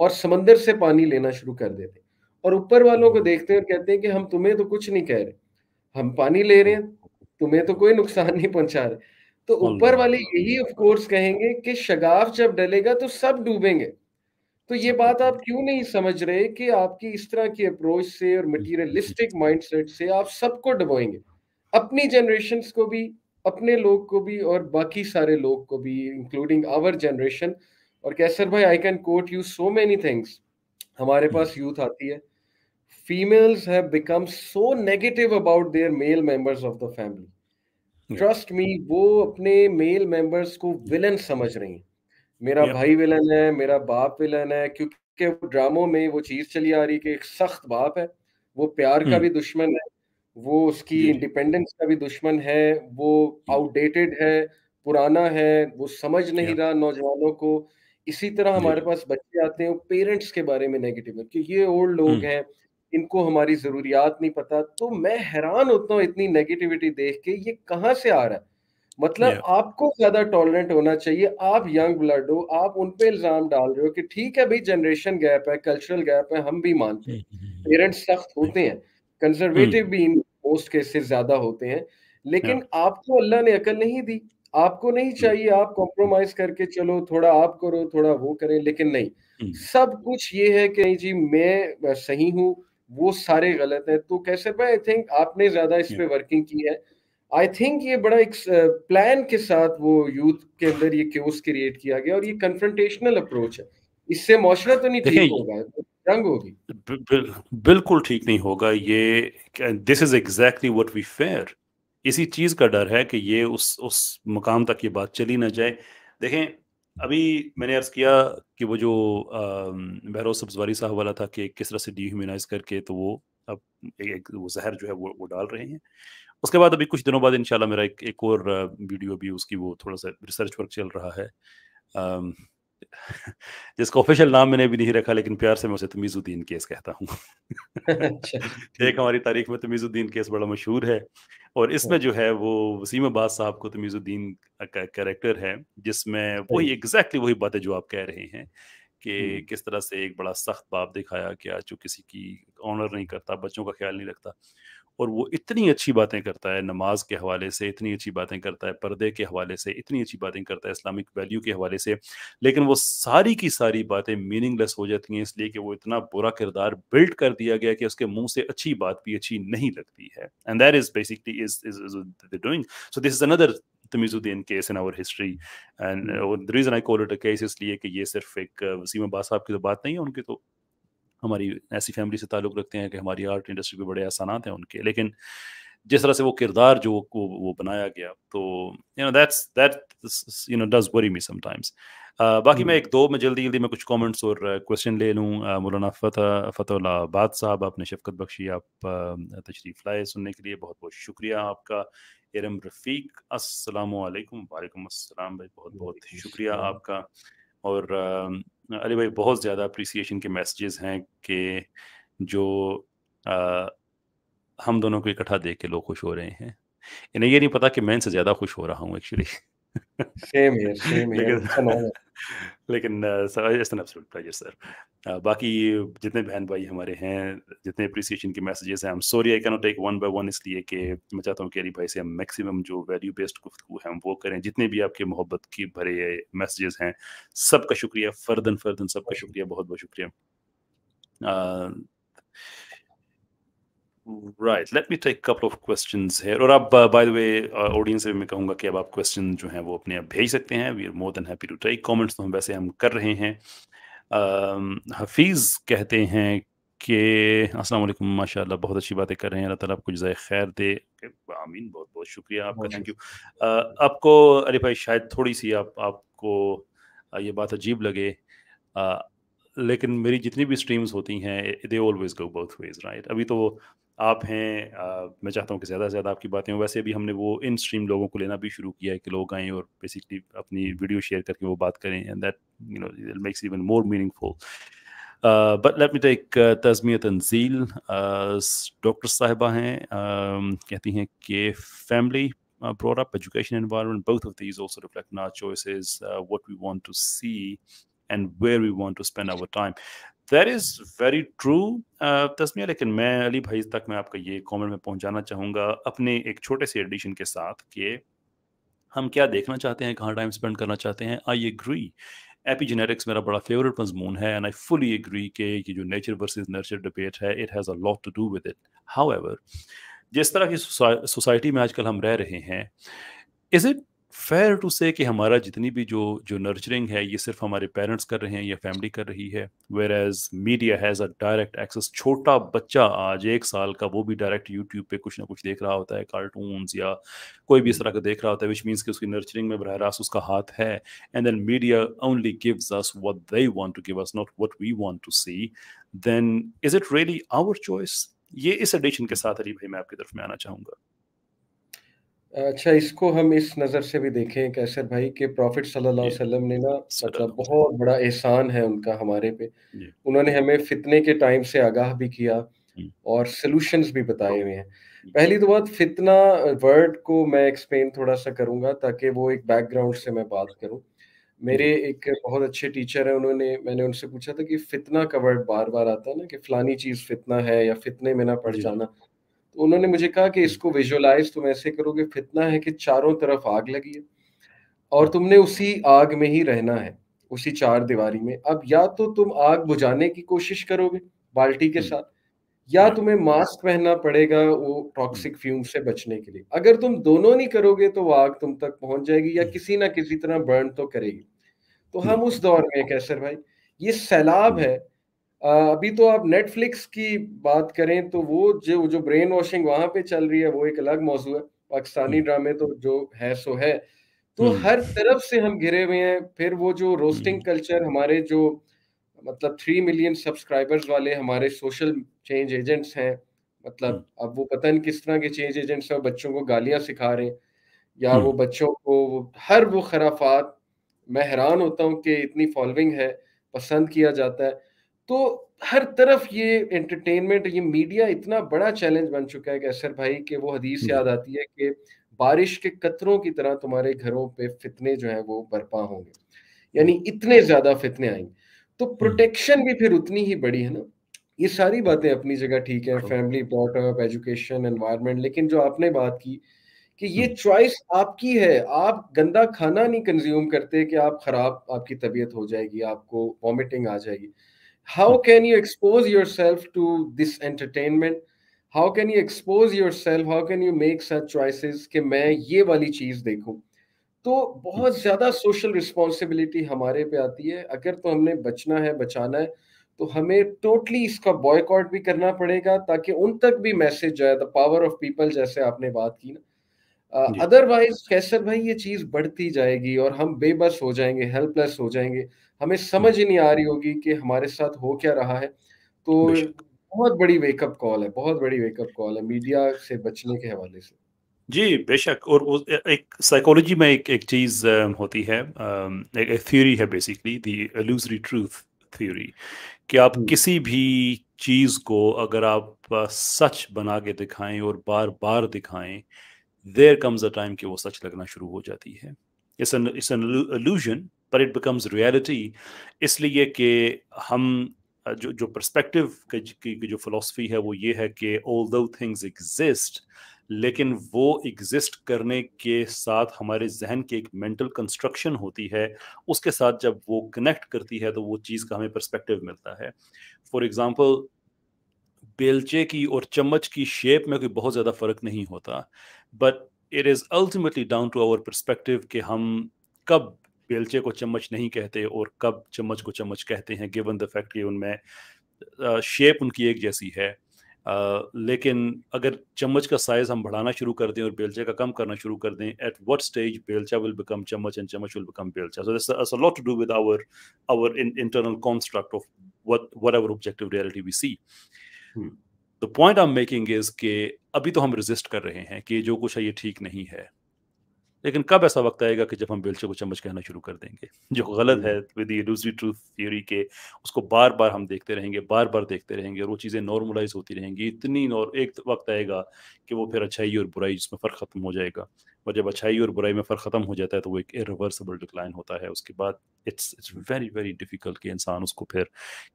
और समंदर से पानी लेना शुरू कर देते हैं और ऊपर वालों को हम्म। देखते हैं और कहते हैं कि हम तुम्हें तो कुछ नहीं कह रहे हम पानी ले रहे हैं हाँ। तुम्हें तो कोई नुकसान नहीं पहुंचा रहे तो हाँ ऊपर वाले यही ऑफ कोर्स कहेंगे कि शगाफ जब डलेगा तो सब डूबेंगे तो ये बात आप क्यों नहीं समझ रहे कि आपकी इस तरह की अप्रोच से और माइंड माइंडसेट से आप सबको डुबोएंगे अपनी जनरेशन को भी अपने लोग को भी और बाकी सारे लोग को भी इंक्लूडिंग आवर जनरेशन और कैसर भाई I can quote you so many things हमारे पास यूथ आती है females have become so negative about their male members of the family trust me वो अपने मेल मेंबर्स को विलन समझ रही हैं मेरा yeah. भाई विलन है मेरा बाप विलन है क्योंकि वो ड्रामों में वो चीज चली आ रही कि एक सख्त बाप है वो प्यार का hmm. भी दुश्मन है वो उसकी इंडिपेंडेंस का भी दुश्मन है वो आउटडेटेड hmm. है पुराना है वो समझ नहीं रहा नौजवानों को इसी तरह हमारे पास बच्चे आते हैं पेरेंट्स के बारे में नेगेटिव है कि ये ओल्ड लोग hmm. हैं इनको हमारी ज़रूरियात नहीं पता तो मैं हैरान होता हूँ इतनी नेगेटिविटी देख के ये कहाँ से आ रहा है मतलब yeah. आपको ज्यादा टॉलरेंट होना चाहिए आप यंग ब्लड हो आप उन पे इल्जाम डाल रहे हो कि ठीक है भाई जनरेशन गैप है कल्चरल गैप है हम भी मानते हैं पेरेंट्स हम्म, हम्म, हम्म। सख्त होते हैं कंजर्वेटिव भी इन मोस्ट केसेस ज्यादा होते हैं लेकिन yeah. आपको अल्लाह ने अकल नहीं दी आपको नहीं चाहिए आप कॉम्प्रोमाइज करके चलो थोड़ा आप करो थोड़ा वो करें लेकिन नहीं सब कुछ ये है कि जी मैं सही हूँ वो सारे गलत है तो कैसे भाई आई थिंक आपने ज्यादा इस पे वर्किंग की है आई थिंक ये बड़ा एक प्लान के साथ वो यूथ के अंदर ये क्यूज क्रिएट किया गया और ये कन्फ्रंटेशनल अप्रोच है इससे मुआरा तो नहीं ठीक होगा जंग होगी बिल्कुल ठीक नहीं होगा ये this is exactly what we fear इसी चीज का डर है कि ये उस उस मुकाम तक ये बात चली ना जाए देखें अभी मैंने अर्ज किया कि वो जो बहरो सब्जवारी साहब वाला था कि किस तरह से डिह्यूमनाइज करके तो वो अब एक वो जहर जो है वो वो डाल रहे हैं उसके बाद अभी कुछ दिनों बाद इंशाल्लाह मेरा एक एक और वीडियो भी उसकी वो थोड़ा सा रिसर्च वर्क चल रहा है जिसको ऑफिशियल नाम मैंने भी नहीं रखा लेकिन प्यार से मैं उसे तमीज़ुद्दीन केस कहता हूँ अच्छा। एक हमारी तारीख में तमीज़ुद्दीन केस बड़ा मशहूर है और इसमें हाँ। जो है वो वसीम अब्बास साहब को तमीज़ुद्दीन का कैरेक्टर है जिसमें वही एग्जैक्टली वही बातें जो आप कह रहे हैं कि किस तरह से एक बड़ा सख्त बाप दिखाया गया जो किसी की ऑनर नहीं करता बच्चों का ख्याल नहीं रखता और वो इतनी अच्छी बातें करता है नमाज के हवाले से इतनी अच्छी बातें करता है पर्दे के हवाले से इतनी अच्छी बातें करता है इस्लामिक वैल्यू के हवाले से लेकिन वो सारी की सारी बातें मीनिंगलेस हो जाती हैं इसलिए कि वो इतना बुरा किरदार बिल्ड कर दिया गया कि उसके मुंह से अच्छी बात भी अच्छी नहीं लगती है and that is basically is is doing so this is another Tamizuddin case in our history and reason I call it a case इसलिए कि ये सिर्फ एक uh, वसीम अब्बास साहब की तो बात नहीं है उनकी तो हमारी ऐसी फैमिली से ताल्लुक़ रखते हैं कि हमारी आर्ट इंडस्ट्री पे बड़े एहसान हैं उनके लेकिन जिस तरह से वो किरदार जो वो वो बनाया गया तो you know that's that you know does worry me sometimes बाकी मैं हम्म। एक दो में जल्दी जल्दी मैं कुछ कमेंट्स और क्वेश्चन ले लूँ मौलाना फतह फतोला बाद साहब आपने शफकत बख्शी आप तशरीफ़ लाए सुनने के लिए बहुत बहुत शुक्रिया आपका इरम रफ़ीक अस्सलाम वालेकुम वालेकुम भाई बहुत बहुत शुक्रिया आपका और अरे भाई बहुत ज़्यादा अप्रिसिएशन के मैसेजेस हैं कि जो आ, हम दोनों को इकट्ठा देख के लोग खुश हो रहे हैं इन्हें ये नहीं पता कि मैं इनसे ज़्यादा खुश हो रहा हूँ एक्चुअली सेम लेकिन it's an absolute pleasure sir बाकी जितने बहन भाई हमारे हैं जितने अप्रिसिएशन के मैसेजेस हैं sorry I can not take one by one इसलिए कि मैं चाहता हूँ कि अली भाई से हम मैक्सिमम जो वैल्यू बेस्ड गुफ्तु है वो करें जितने भी आपके मोहब्बत के भरे मैसेजेस हैं सबका शुक्रिया फर्दन फर्दन सबका शुक्रिया बहुत बहुत शुक्रिया right let me take couple of question है और अब बाय द वे ऑडियंस से मैं कहूँगा कि अब आप क्वेश्चन जो हैं वो अपने आप भेज सकते हैं we are more than happy to take comments तो हम वैसे हम कर रहे हैं uh, um, हफीज़ कहते हैं कि अस्सलाम माशा बहुत अच्छी बातें कर रहे हैं अल्लाह तला आपको जजाय खैर दे आमीन बहुत बहुत शुक्रिया आपका थैंक यू uh, आपको अरे भाई शायद थोड़ी सी आप आपको uh, ये बात अजीब लगे uh, लेकिन मेरी जितनी भी स्ट्रीम्स होती हैं they always go both ways right अभी तो आप हैं आ, मैं चाहता हूँ कि ज़्यादा से ज़्यादा आपकी बातें हों वैसे अभी हमने वो इन स्ट्रीम लोगों को लेना भी शुरू किया है कि लोग आएँ और बेसिकली अपनी वीडियो शेयर करके वो बात करें and that you know makes even more meaningful but let me take Tajmiya Tanzeel doctor साहबा हैं uh, कहती हैं कि family uh, brought up education environment both of these also reflect in our choices uh, what we want to see and where we want to spend our time there is very true Tasmiya लेकिन मैं अली भाई तक मैं आपका ये comment में पहुंचाना चाहूँगा अपने एक छोटे से एडिशन के साथ कि हम क्या देखना चाहते हैं कहाँ टाइम स्पेंड करना चाहते हैं आई एग्री एपीजेनेटिक्स मेरा बड़ा फेवरेट मजमून है एंड आई फुली एग्री के ये जो नेचर वर्सेस नर्चर डिबेट है it has a lot to do with it how जिस तरह की सोसाइटी में आजकल हम रह रहे हैं इज़ इट फेयर टू से कि हमारा जितनी भी जो जो नर्चरिंग है ये सिर्फ हमारे पेरेंट्स कर रहे हैं या फैमिली कर रही है whereas media has a direct access छोटा बच्चा आज एक साल का वो भी डायरेक्ट यूट्यूब पे कुछ ना कुछ देख रहा होता है कार्टून्स या कोई भी इस तरह का देख रहा होता है विच मीन्स कि उसकी नर्चरिंग में बरह रास्त उसका हाथ है and then media only gives us what they want to give us not what we want to see then is it really our choice ये इस एडिशन के साथ अली भाई मैं आपकी तरफ में आना चाहूँगा अच्छा इसको हम इस नज़र से भी देखें कैसर भाई के प्रॉफिट सल्लल्लाहु अलैहि वसल्लम ने ना मतलब बहुत बड़ा एहसान है उनका हमारे पे उन्होंने हमें फितने के टाइम से आगाह भी किया और सॉल्यूशंस भी बताए हुए हैं पहली तो बात फितना वर्ड को मैं एक्सप्लेन थोड़ा सा करूंगा ताकि वो एक बैकग्राउंड से मैं बात करूँ मेरे एक बहुत अच्छे टीचर हैं उन्होंने मैंने उनसे पूछा था कि फितना का वर्ड बार बार आता है ना कि फलानी चीज़ फितना है या फितने में ना पड़ जाना तो उन्होंने मुझे कहा कि इसको विजुअलाइज तुम ऐसे करोगे फितना है कि चारों तरफ आग लगी है और तुमने उसी आग में ही रहना है उसी चार दीवारी में अब या तो तुम आग बुझाने की कोशिश करोगे बाल्टी के साथ या तुम्हें मास्क पहनना पड़ेगा वो टॉक्सिक फ्यूम से बचने के लिए अगर तुम दोनों नहीं करोगे तो वो आग तुम तक पहुंच जाएगी या किसी ना किसी तरह बर्न तो करेगी तो हम उस दौर में कैसर भाई ये सैलाब है अभी तो आप नेटफ्लिक्स की बात करें तो वो जो जो ब्रेन वॉशिंग वहां पे चल रही है वो एक अलग मौजूद है पाकिस्तानी हम्म। ड्रामे तो जो है सो है तो हम्म। हर तरफ से हम घिरे हुए हैं फिर वो जो रोस्टिंग हम्म। कल्चर हमारे जो मतलब थ्री मिलियन सब्सक्राइबर्स वाले हमारे सोशल चेंज एजेंट्स हैं मतलब अब वो पता नहीं किस तरह के चेंज एजेंट्स हैं बच्चों को गालियां सिखा रहे हैं या वो बच्चों को हर वो खराफात मैं हैरान होता हूँ कि इतनी फॉलोइंग है पसंद किया जाता है तो हर तरफ ये एंटरटेनमेंट ये मीडिया इतना बड़ा चैलेंज बन चुका है कैसर भाई कि वो हदीस याद आती है कि बारिश के कतरों की तरह तुम्हारे घरों पे फितने जो है वो बरपा होंगे यानी इतने ज्यादा फितने आएंगे तो प्रोटेक्शन हम्म। भी फिर उतनी ही बड़ी है ना ये सारी बातें अपनी जगह ठीक है फैमिली ब्रॉट एजुकेशन एनवायरमेंट लेकिन जो आपने बात की कि ये चॉइस हम्म। आपकी है आप गंदा खाना नहीं कंज्यूम करते कि आप खराब आपकी तबीयत हो जाएगी आपको वॉमिटिंग आ जाएगी how can you expose yourself to this entertainment how can you expose yourself how can you make such choices कि मैं ये वाली चीज dekhu तो बहुत ज्यादा सोशल रिस्पॉन्सिबिलिटी हमारे पे आती है अगर तो हमने बचना है बचाना है तो हमें टोटली इसका बॉयकॉट भी करना पड़ेगा ताकि उन तक भी मैसेज जाए द पावर ऑफ पीपल जैसे आपने बात की ना अदरवाइज कैसर भाई ये चीज बढ़ती जाएगी और हम बेबस हो जाएंगे हेल्पलेस हो जाएंगे हमें समझ ही नहीं आ रही होगी कि हमारे साथ हो क्या रहा है तो बहुत बड़ी वेकअप कॉल है बहुत बड़ी वेकअप कॉल है मीडिया से बचने के हवाले से जी बेशक और एक साइकोलॉजी में एक एक चीज़ होती है एक, थ्योरी है basically the illusory truth theory कि आप किसी भी चीज़ को अगर आप सच बना के दिखाएं और बार बार दिखाएं देर कम्स अ टाइम कि वो सच लगना शुरू हो जाती है it's an it's an illusion पर इट बिकम्स रियलिटी इसलिए कि हम जो जो परस्पेक्टिव की जो फिलोसफी है वो ये है कि ऑल दो थिंग्स एग्जिस्ट लेकिन वो एग्जिस्ट करने के साथ हमारे जहन की एक मेंटल कंस्ट्रक्शन होती है उसके साथ जब वो कनेक्ट करती है तो वो चीज़ का हमें परस्पेक्टिव मिलता है फॉर एग्ज़ाम्पल बेलचे की और चम्मच की शेप में कोई बहुत ज़्यादा फ़र्क नहीं होता but it is ultimately down to our perspective कि हम कब बेलचे को चम्मच नहीं कहते और कब चम्मच को चम्मच कहते हैं गिवन द फैक्ट कि उनमें शेप उनकी एक जैसी है आ, लेकिन अगर चम्मच का साइज हम बढ़ाना शुरू कर दें और बेलचे का कम करना शुरू कर दें एट व्हाट स्टेज बेलचा विल बिकम चम्मच एंड चम्मच विल बिकम बेलचा so this a lot to do with our our internal construct of whatever objective reality we see the point I am making is के अभी तो हम resist कर रहे हैं कि जो कुछ है ये ठीक नहीं है लेकिन कब ऐसा वक्त आएगा कि जब हम बेलचे को चम्मच कहना शुरू कर देंगे जो हम्म। गलत है विद दूसरी ट्रूथ थ्योरी के उसको बार बार हम देखते रहेंगे बार बार देखते रहेंगे और वो चीज़ें नॉर्मलाइज होती रहेंगी इतनी नॉर एक वक्त आएगा कि वो फिर अच्छाई और बुराई जिसमें फ़र्क ख़त्म हो जाएगा और जब अच्छाई और बुराई में फ़र्क ख़त्म हो जाता है तो वो एक इरिवर्सिबल डिक्लाइन होता है उसके बाद it's it's very very difficult कि इंसान उसको फिर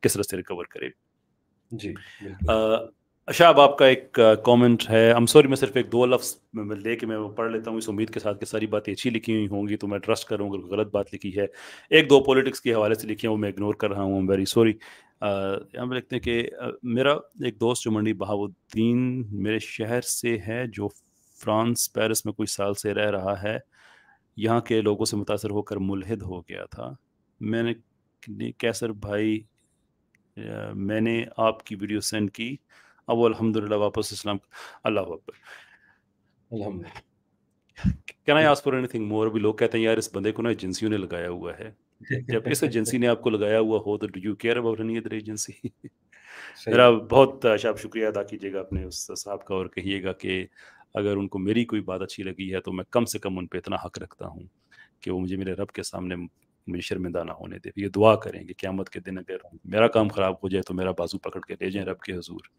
किस तरह से रिकवर करे जी अशाब अच्छा, आपका एक कमेंट है आई एम सॉरी मैं सिर्फ एक दो लफ्ज़ लेके मैं वो पढ़ लेता हूँ इस उम्मीद के साथ कि सारी बातें अच्छी लिखी हुई होंगी तो मैं ट्रस्ट करूँगा गलत बात लिखी है एक दो पॉलिटिक्स के हवाले से लिखी है वो मैं इग्नोर कर रहा हूँ आई एम वेरी सॉरी हम लिखते हैं कि मेरा एक दोस्त जो मंडी बहाउद्दीन मेरे शहर से है जो फ्रांस पेरिस में कुछ साल से रह रहा है यहाँ के लोगों से मुतासर होकर मुलहद हो गया था मैंने कैसर भाई मैंने आपकी वीडियो सेंड की अब वो अल्हम्दुलिल्लाह वापस इस्लाम अल्लाह अल्हम्दुलिल्लाह can I ask for anything more भी लोग कहते हैं यार इस बंदे को ना एजेंसियों ने लगाया हुआ है जब इस एजेंसी ने आपको लगाया हुआ हो तो do you care about any other agency मेरा बहुत अच्छा, आप शुक्रिया अदा कीजिएगा अपने उस साहब का और कहिएगा कि अगर उनको मेरी कोई बात अच्छी लगी है तो मैं कम से कम उन पर इतना हक रखता हूँ कि वो मुझे मेरे रब के सामने मुझे शर्मिंदा ना होने दे ये दुआ करेंगे क्यामत के दिन अगर मेरा काम ख़राब हो जाए तो मेरा बाजू पकड़ के ले जाए रब के हजूर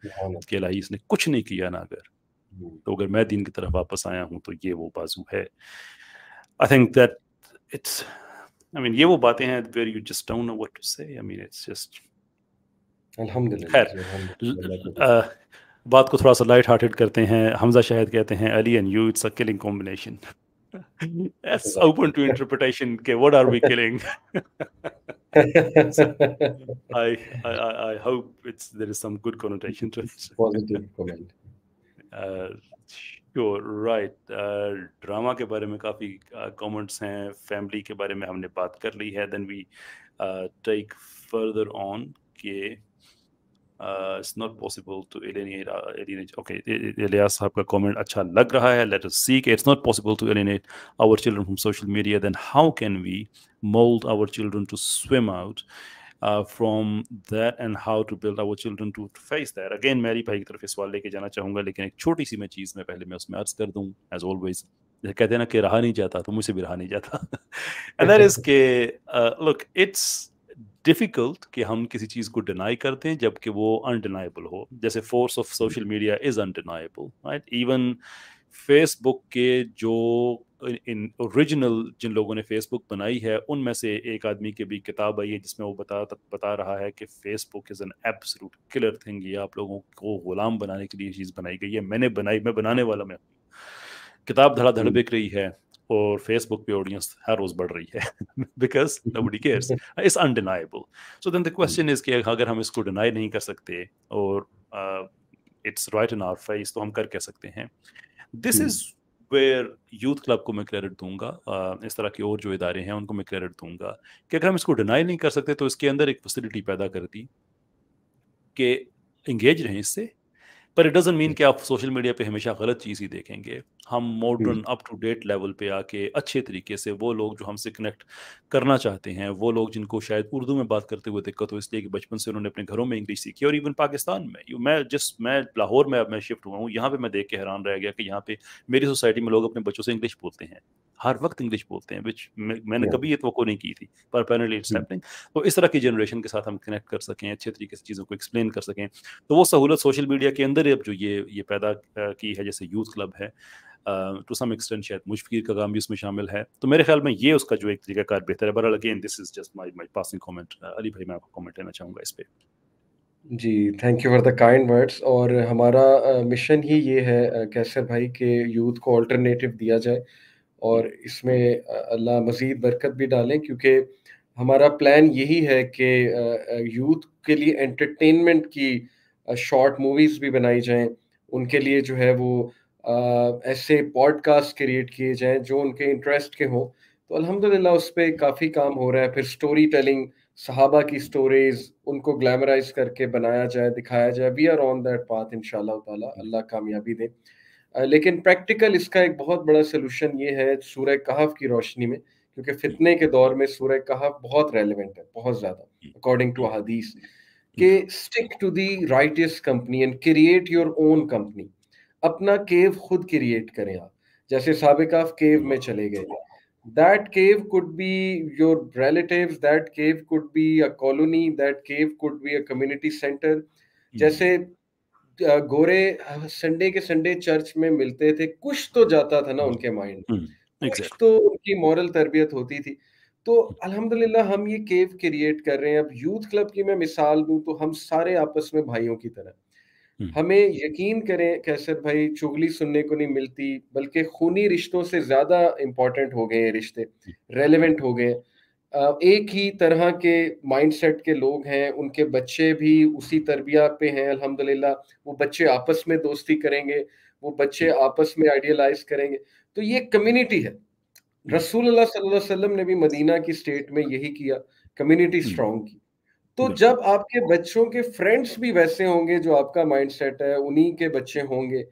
के लाही इसने कुछ नहीं किया ना अगर हम्म। तो अगर मैं दिन की तरफ वापस आया हूँ तो ये वो बाजू है I think that it's I mean ये वो बातें हैं where you just don't know what to say I mean it's just खैर बात को थोड़ा सा लाइट हार्टेड करते हैं हमजा शाहिद कहते हैं Ali and you it's a killing combination That's open to interpretation. Okay, what are we killing? so I, I, I hope it's there is some good connotation to it. Positive comment. Uh, sure, right. Uh, drama के बारे में काफ़ी comments uh, हैं family के बारे में हमने बात कर ली है then we take further on के it's not possible to alienate alienate okay Ilyas साहब का कमेंट अच्छा लग रहा है लेट अस सी कि it's not possible to alienate our children from social media then how can we mould our children to swim out Uh, from that and how to build our children to, to face that. Again, मेरी भाई की तरफ ये सवाल लेके जाना चाहूँगा लेकिन एक छोटी सी मैं चीज़ मैं पहले मैं उसमें अर्ज कर दूँ एज ऑलवेज कहते हैं ना कि रहा नहीं जाता तो मुझसे भी रहा नहीं जाता एंड दैट इज के लुक इट्स डिफिकल्ट कि हम किसी चीज़ को डिनाई करते हैं जबकि वो अनडिनाइबल हो जैसे force of social media is undeniable right even Facebook के जो इन ओरिजिनल जिन लोगों ने फेसबुक बनाई है उनमें से एक आदमी की भी किताब आई है जिसमें वो बता बता रहा है कि Facebook is an root killer thing ये आप लोगों को गुलाम बनाने के लिए चीज़ बनाई गई है मैंने बनाई मैं बनाने वाला मैं किताब धड़ाधड़ बिक रही है और फेसबुक पे ऑडियंस हर रोज बढ़ रही है because nobody cares it's undeniable so then the question is कि अगर हम इसको डिनाई नहीं कर सकते और it's right in our face तो हम कर कह सकते हैं this is where youth club को मैं क्रेडिट दूंगा uh, इस तरह के और जो इदारे हैं उनको मैं क्रेडिट दूंगा कि अगर हम इसको डिनाई नहीं कर सकते तो इसके अंदर एक फैसिलिटी पैदा कर दी कि इंगेज रहें इससे पर इट डजेंट मीन कि आप सोशल मीडिया पे हमेशा गलत चीज़ ही देखेंगे हम modern up to date level पे आके अच्छे तरीके से वो लोग जो हमसे कनेक्ट करना चाहते हैं वो लोग जिनको शायद उर्दू में बात करते हुए दिक्कत हो इसलिए कि बचपन से उन्होंने अपने घरों में इंग्लिश सीखी और इवन पाकिस्तान में यू मैं जिस मैं लाहौर में अब मैं शिफ्ट हुआ हूँ यहाँ पे मैं देख के हैरान रह गया कि यहाँ पे मेरी सोसाइटी में लोग अपने बच्चों से इंग्लिश बोलते हैं हर वक्त इंग्लिश बोलते हैं विच मैंने yeah. कभी ये तो नहीं की थी पर अपेरेंटली इट्स हैपनिंग तो इस तरह की जनरेशन के साथ हम कनेक्ट कर सकें अच्छे तरीके से चीज़ों को एक्सप्लेन कर सकें तो वो सहूलत सोशल मीडिया के अंदर अब जो ये ये पैदा की है जैसे यूथ क्लब है टू सम एक्सटेंट शायद मुशफीर का काम भी उसमें शामिल है तो मेरे ख्याल में ये उसका जो एक तरीकाकार बेहतर है बहरहाल again this is just my my passing comment Ali भाई मैं आपको कॉमेंट लेना चाहूँगा इस पर जी thank you for the kind words और हमारा मिशन uh, ही ये है uh, कैसर भाई के यूथ को अल्टरनेटिव दिया जाए uh, और इसमें अल्लाह मज़ीद बरकत भी डालें क्योंकि हमारा प्लान यही है कि यूथ के लिए एंटरटेनमेंट की शॉर्ट मूवीज़ भी बनाई जाएं उनके लिए जो है वो ऐसे पॉडकास्ट क्रिएट किए जाएं जो उनके इंटरेस्ट के हों तो अल्हम्दुलिल्लाह उस पर काफ़ी काम हो रहा है फिर स्टोरी टेलिंग सहाबा की स्टोरीज उनको ग्लैमराइज करके बनाया जाए दिखाया जाए we are on that path इन शाह अल्लाह कामयाबी दें लेकिन प्रैक्टिकल इसका एक बहुत बड़ा सोल्यूशन ये है सूर्य कहफ की रोशनी में क्योंकि फितने के दौर में सूर्य कहफ बहुत रेलिवेंट है बहुत ज़्यादा अकॉर्डिंग टू हदीस के stick to the righteous company and create your own company अपना केव खुद क्रिएट करें आप जैसे सबक आप केव में चले गए that cave could be your relatives that cave could be a colony that cave could be a community centre जैसे गोरे संडे के संडे चर्च में मिलते थे कुछ तो जाता था ना उनके माइंड में कुछ तो उनकी मॉरल तरबियत होती थी तो अल्हम्दुलिल्लाह हम ये केव क्रिएट कर रहे हैं अब यूथ क्लब की मैं मिसाल दूं तो हम सारे आपस में भाइयों की तरह हमें यकीन करें कैसर भाई चुगली सुनने को नहीं मिलती बल्कि खूनी रिश्तों से ज्यादा इंपॉर्टेंट हो गए रिश्ते रेलिवेंट हो गए हैं एक ही तरह के माइंडसेट के लोग हैं उनके बच्चे भी उसी तरबिया पे हैं अल्हम्दुलिल्लाह वो बच्चे आपस में दोस्ती करेंगे वो बच्चे आपस में आइडियलाइज करेंगे तो ये कम्युनिटी है रसूल वसल्लम ने भी मदीना की स्टेट में यही किया कम्युनिटी स्ट्रांग की तो जब आपके बच्चों के फ्रेंड्स भी वैसे होंगे जो आपका माइंडसेट है उन्हीं के बच्चे होंगे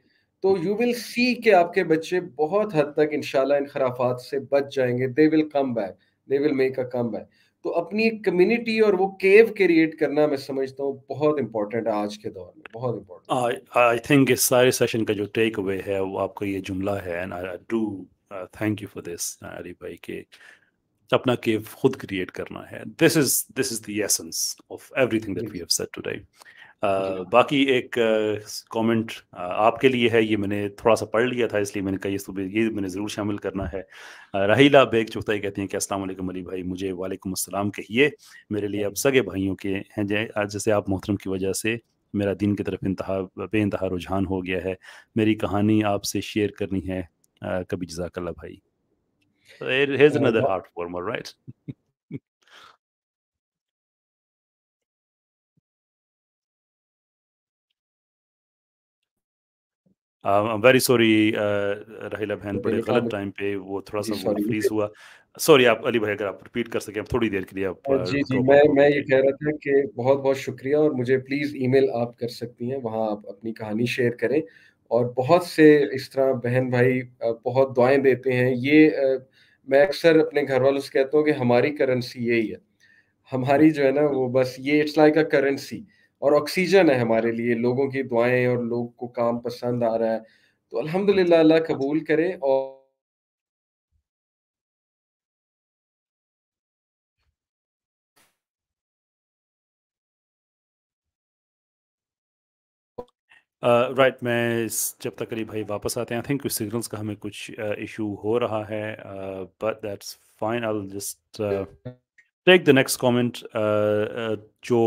तो यू विल सी के आपके बच्चे बहुत हद तक इनशाला इन खराफात से बच जाएंगे they will come back they will make a come back तो अपनी एक कम्युनिटी और वो केव क्रिएट करना मैं समझता हूँ बहुत इंपॉर्टेंट है आज के दौर में बहुत इंपॉर्टेंट आई थिंक इस सारे सेशन का जो टेक अवे है वो आपका ये जुमला है and I do thank you for this Ali भाई के अपना केव खुद क्रिएट करना है this is this is the essence of everything that we have said today बाकी एक कमेंट आपके लिए है ये मैंने थोड़ा सा पढ़ लिया था इसलिए मैंने कहा ये सुबह ये मैंने ज़रूर शामिल करना है रहीला बेग चुगताई कहती हैं कि असल अली भाई मुझे वालेकुम अस्सलाम कहिए मेरे लिए अब सगे भाइयों के हैं जैसे आप मोहतरम की वजह से मेरा दिन की तरफ इंतहा बे इंतहा रुझान हो गया है मेरी कहानी आपसे शेयर करनी है कभी जजाकल्ला भाई I am very sorry Raheela बहन बड़े गलत टाइम पे वो थोड़ा सा फ्रीज हुआ सॉरी आप अली भाई अगर आप रिपीट कर सके आप थोड़ी देर के लिए आप हाँ, uh, जी जी मैं मैं ये कह रहा था कि बहुत बहुत शुक्रिया और मुझे प्लीज़ ईमेल आप कर सकती हैं वहाँ आप अपनी कहानी शेयर करें और बहुत से इस तरह बहन भाई बहुत दुआएं देते हैं ये मैं अक्सर अपने घर वालों से कहता हूँ कि हमारी करेंसी यही है हमारी जो है ना वो बस ये इट्स लाइक अ करेंसी और ऑक्सीजन है हमारे लिए लोगों की दुआएं और लोग को काम पसंद आ रहा है तो अल्हम्दुलिल्लाह अल्लाह कबूल करे और राइट uh, right, मैं जब तक करीब भाई वापस आते हैं आई थिंक सिग्नल्स का हमें कुछ इशू uh, हो रहा है but that's fine I will just take the next comment जो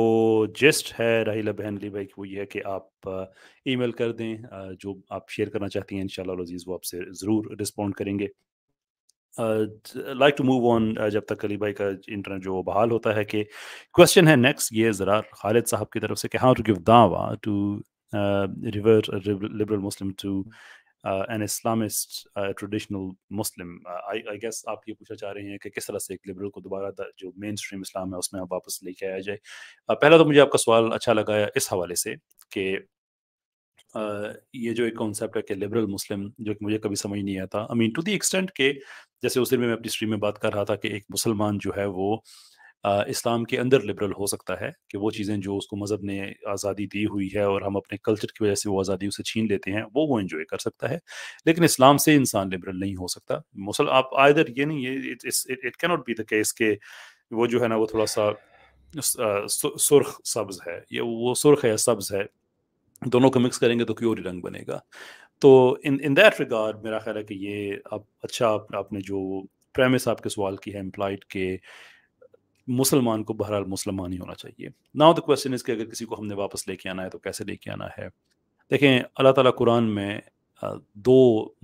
जेस्ट है राहिला बहन अली भाई वो ये है कि आप ईमेल uh, कर दें uh, जो आप शेयर करना चाहती हैं इंशाल्लाह अजीज़ वो आपसे ज़रूर रिस्पॉन्ड करेंगे लाइक टू मूव ऑन जब तक अली भाई का इंटरनेट जो बहाल होता है कि क्वेश्चन है नेक्स्ट ये ज़रा खालिद साहब की तरफ से कि हाउ टू गिव दावा to river liberal Muslim to uh, an Islamist uh, traditional Muslim. Uh, I, I guess आप ये पूछा चाह रहे हैं कि किस तरह से एक लिबरल को दोबारा जो मेन स्ट्रीम इस्लाम है उसमें आप वापस लेके आया जाए uh, पहला तो मुझे आपका सवाल अच्छा लगा है इस हवाले से कि ये जो एक कॉन्सेप्ट है कि लिबरल मुस्लिम जो कि मुझे कभी समझ नहीं आता I mean to the extent के जैसे उस दिन में मैं अपनी स्ट्रीम में बात कर रहा था कि एक मुसलमान जो है वो इस्लाम के अंदर लिबरल हो सकता है कि वो चीज़ें जो उसको मज़हब ने आज़ादी दी हुई है और हम अपने कल्चर की वजह से वो आज़ादी उसे छीन लेते हैं वो वो इन्जॉय कर सकता है लेकिन इस्लाम से इंसान लिबरल नहीं हो सकता मुसल आप आयदर ये नहीं ये it can not be the case के वो जो है ना वो थोड़ा सा सुर्ख सब्ज़ है ये वो सुर्ख है सब्ज़ है दोनों को मिक्स करेंगे तो क्यों रंग बनेगा तो इन इन दैट रिगार्ड मेरा ख्याल है कि ये अब अच्छा आप, आपने जो प्रेमिस आपके सवाल की है एम्प्लाइड के मुसलमान को बहरहाल मुसलमान ही होना चाहिए नाउ द क्वेश्चन इज कि अगर किसी को हमने वापस लेके आना है तो कैसे लेके आना है देखें अल्लाह ताला कुरान में दो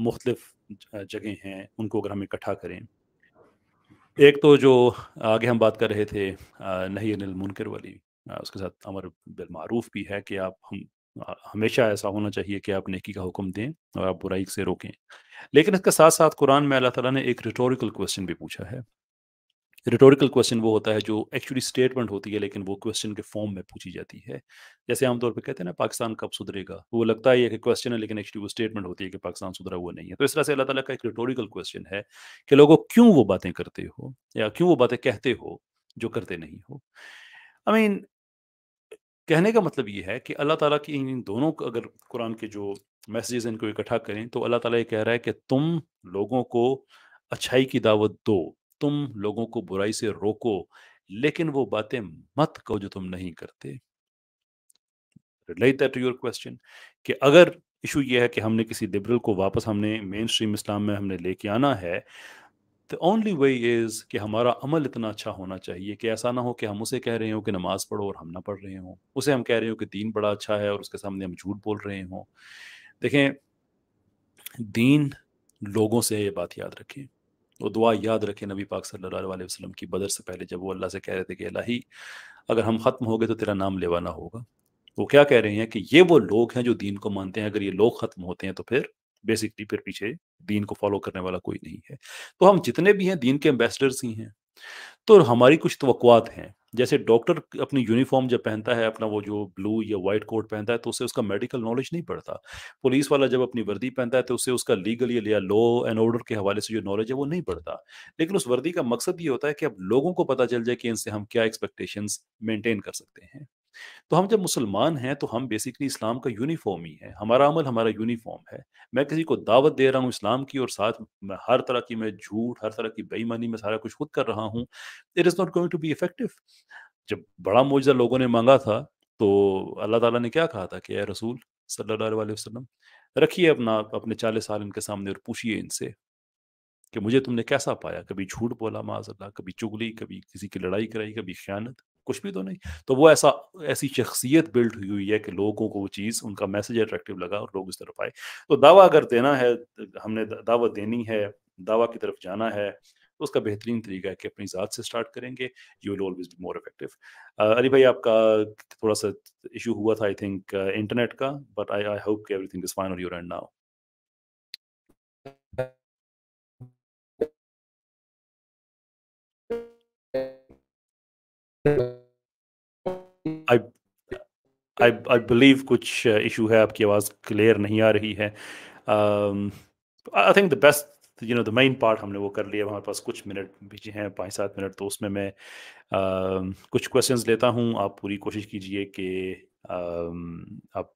मुख्तलिफ जगह हैं उनको अगर हम इकट्ठा करें एक तो जो आगे हम बात कर रहे थे नहीं अनिल वाली उसके साथ अमर बिलमारूफ भी है कि आप हम हमेशा ऐसा होना चाहिए कि आप नेकी का हुक्म दें और आप बुराई से रोकें लेकिन इसके साथ साथ कुरान में अल्लाह ताला ने एक रिटोरिकल क्वेश्चन भी पूछा है रिटोरिकल क्वेश्चन वो होता है जो एक्चुअली स्टेटमेंट होती है लेकिन वो क्वेश्चन के फॉर्म में पूछी जाती है जैसे आमतौर पर कहते हैं ना पाकिस्तान कब सुधरेगा वो लगता है कि क्वेश्चन है लेकिन एक्चुअली वो स्टेटमेंट होती है कि पाकिस्तान सुधरा हुआ नहीं है तो इस तरह से अल्लाह ताला का एक रिटोरिकल क्वेश्चन है कि लोगों क्यों वो बातें करते हो या क्यों वो बातें कहते हो जो करते नहीं हो आई I मीन mean, कहने का मतलब ये है कि अल्लाह ताला की इन दोनों अगर कुरान के जो मैसेजेस इनको इकट्ठा करें तो अल्लाह ताला ये कह रहा है कि तुम लोगों को अच्छाई की दावत दो तुम लोगों को बुराई से रोको लेकिन वो बातें मत कहो जो तुम नहीं करते रिलेट टू योर क्वेश्चन कि अगर इशू ये है कि हमने किसी लिबरल को वापस हमने मेन स्ट्रीम इस्लाम में हमने लेके आना है द ओनली वे इज़ कि हमारा अमल इतना अच्छा होना चाहिए कि ऐसा ना हो कि हम उसे कह रहे हो कि नमाज़ पढ़ो और हम ना पढ़ रहे हों उसे हम कह रहे हो कि दीन बड़ा अच्छा है और उसके सामने हम झूठ बोल रहे हों देखें दीन लोगों से ये बात याद रखें वो दुआ याद रखें नबी पाक सल्लल्लाहु अलैहि वसल्लम की बदर से पहले जब वो अल्लाह से कह रहे थे कि अल्लाही अगर हम ख़त्म हो गए तो तेरा नाम लेवाना होगा वो क्या कह रहे हैं कि ये वो लोग हैं जो दीन को मानते हैं अगर ये लोग ख़त्म होते हैं तो फिर बेसिकली फिर पीछे दीन को फॉलो करने वाला कोई नहीं है तो हम जितने भी हैं दीन के एम्बेसडर्स ही हैं तो हमारी कुछ तो हैं जैसे डॉक्टर अपनी यूनिफॉर्म जब पहनता है अपना वो जो ब्लू या वाइट कोट पहनता है तो उससे उसका मेडिकल नॉलेज नहीं पड़ता पुलिस वाला जब अपनी वर्दी पहनता है तो उससे उसका लीगल या लॉ एंड ऑर्डर के हवाले से जो नॉलेज है वो नहीं पड़ता लेकिन उस वर्दी का मकसद ये होता है कि अब लोगों को पता चल जाए कि इनसे हम क्या एक्सपेक्टेशन मेंटेन कर सकते हैं तो हम जब मुसलमान हैं तो हम बेसिकली इस्लाम का यूनिफॉर्म ही है हमारा अमल हमारा यूनिफॉर्म है मैं किसी को दावत दे रहा हूँ इस्लाम की और साथ मैं हर तरह की मैं झूठ हर तरह की बेईमानी में सारा कुछ खुद कर रहा हूँ it is not going to be effective जब बड़ा मुआवजा लोगों ने मांगा था तो अल्लाह ताला ने क्या कहा था कि रसूल सल्लल्लाहु अलैहि वसल्लम रखिए अपना अपने चालीस साल इनके सामने और पूछिए इनसे कि मुझे तुमने कैसा पाया कभी झूठ बोला माजल्ला कभी चुगली कभी किसी की लड़ाई कराई कभी ख्यानत कुछ भी तो नहीं तो वो ऐसा ऐसी शख्सियत बिल्ड हुई हुई है कि लोगों को वो चीज़ उनका मैसेज अट्रैक्टिव लगा और लोग इस तरफ आए तो दावा अगर देना है हमने दावा देनी है दावा की तरफ जाना है तो उसका बेहतरीन तरीका है कि अपनी ज़ात से स्टार्ट करेंगे you will always be more effective Ali भाई आपका थोड़ा सा इशू हुआ था आई थिंक इंटरनेट का बट आई आई होप कि everything is fine on your end now I I believe कुछ इशू uh, है आपकी आवाज क्लियर नहीं आ रही है I think the best you know the main part हमने वो कर लिया हमारे पास कुछ मिनट भेजे हैं पाँच सात मिनट तो उसमें मैं uh, कुछ क्वेश्चंस लेता हूँ आप पूरी कोशिश कीजिए कि um, आप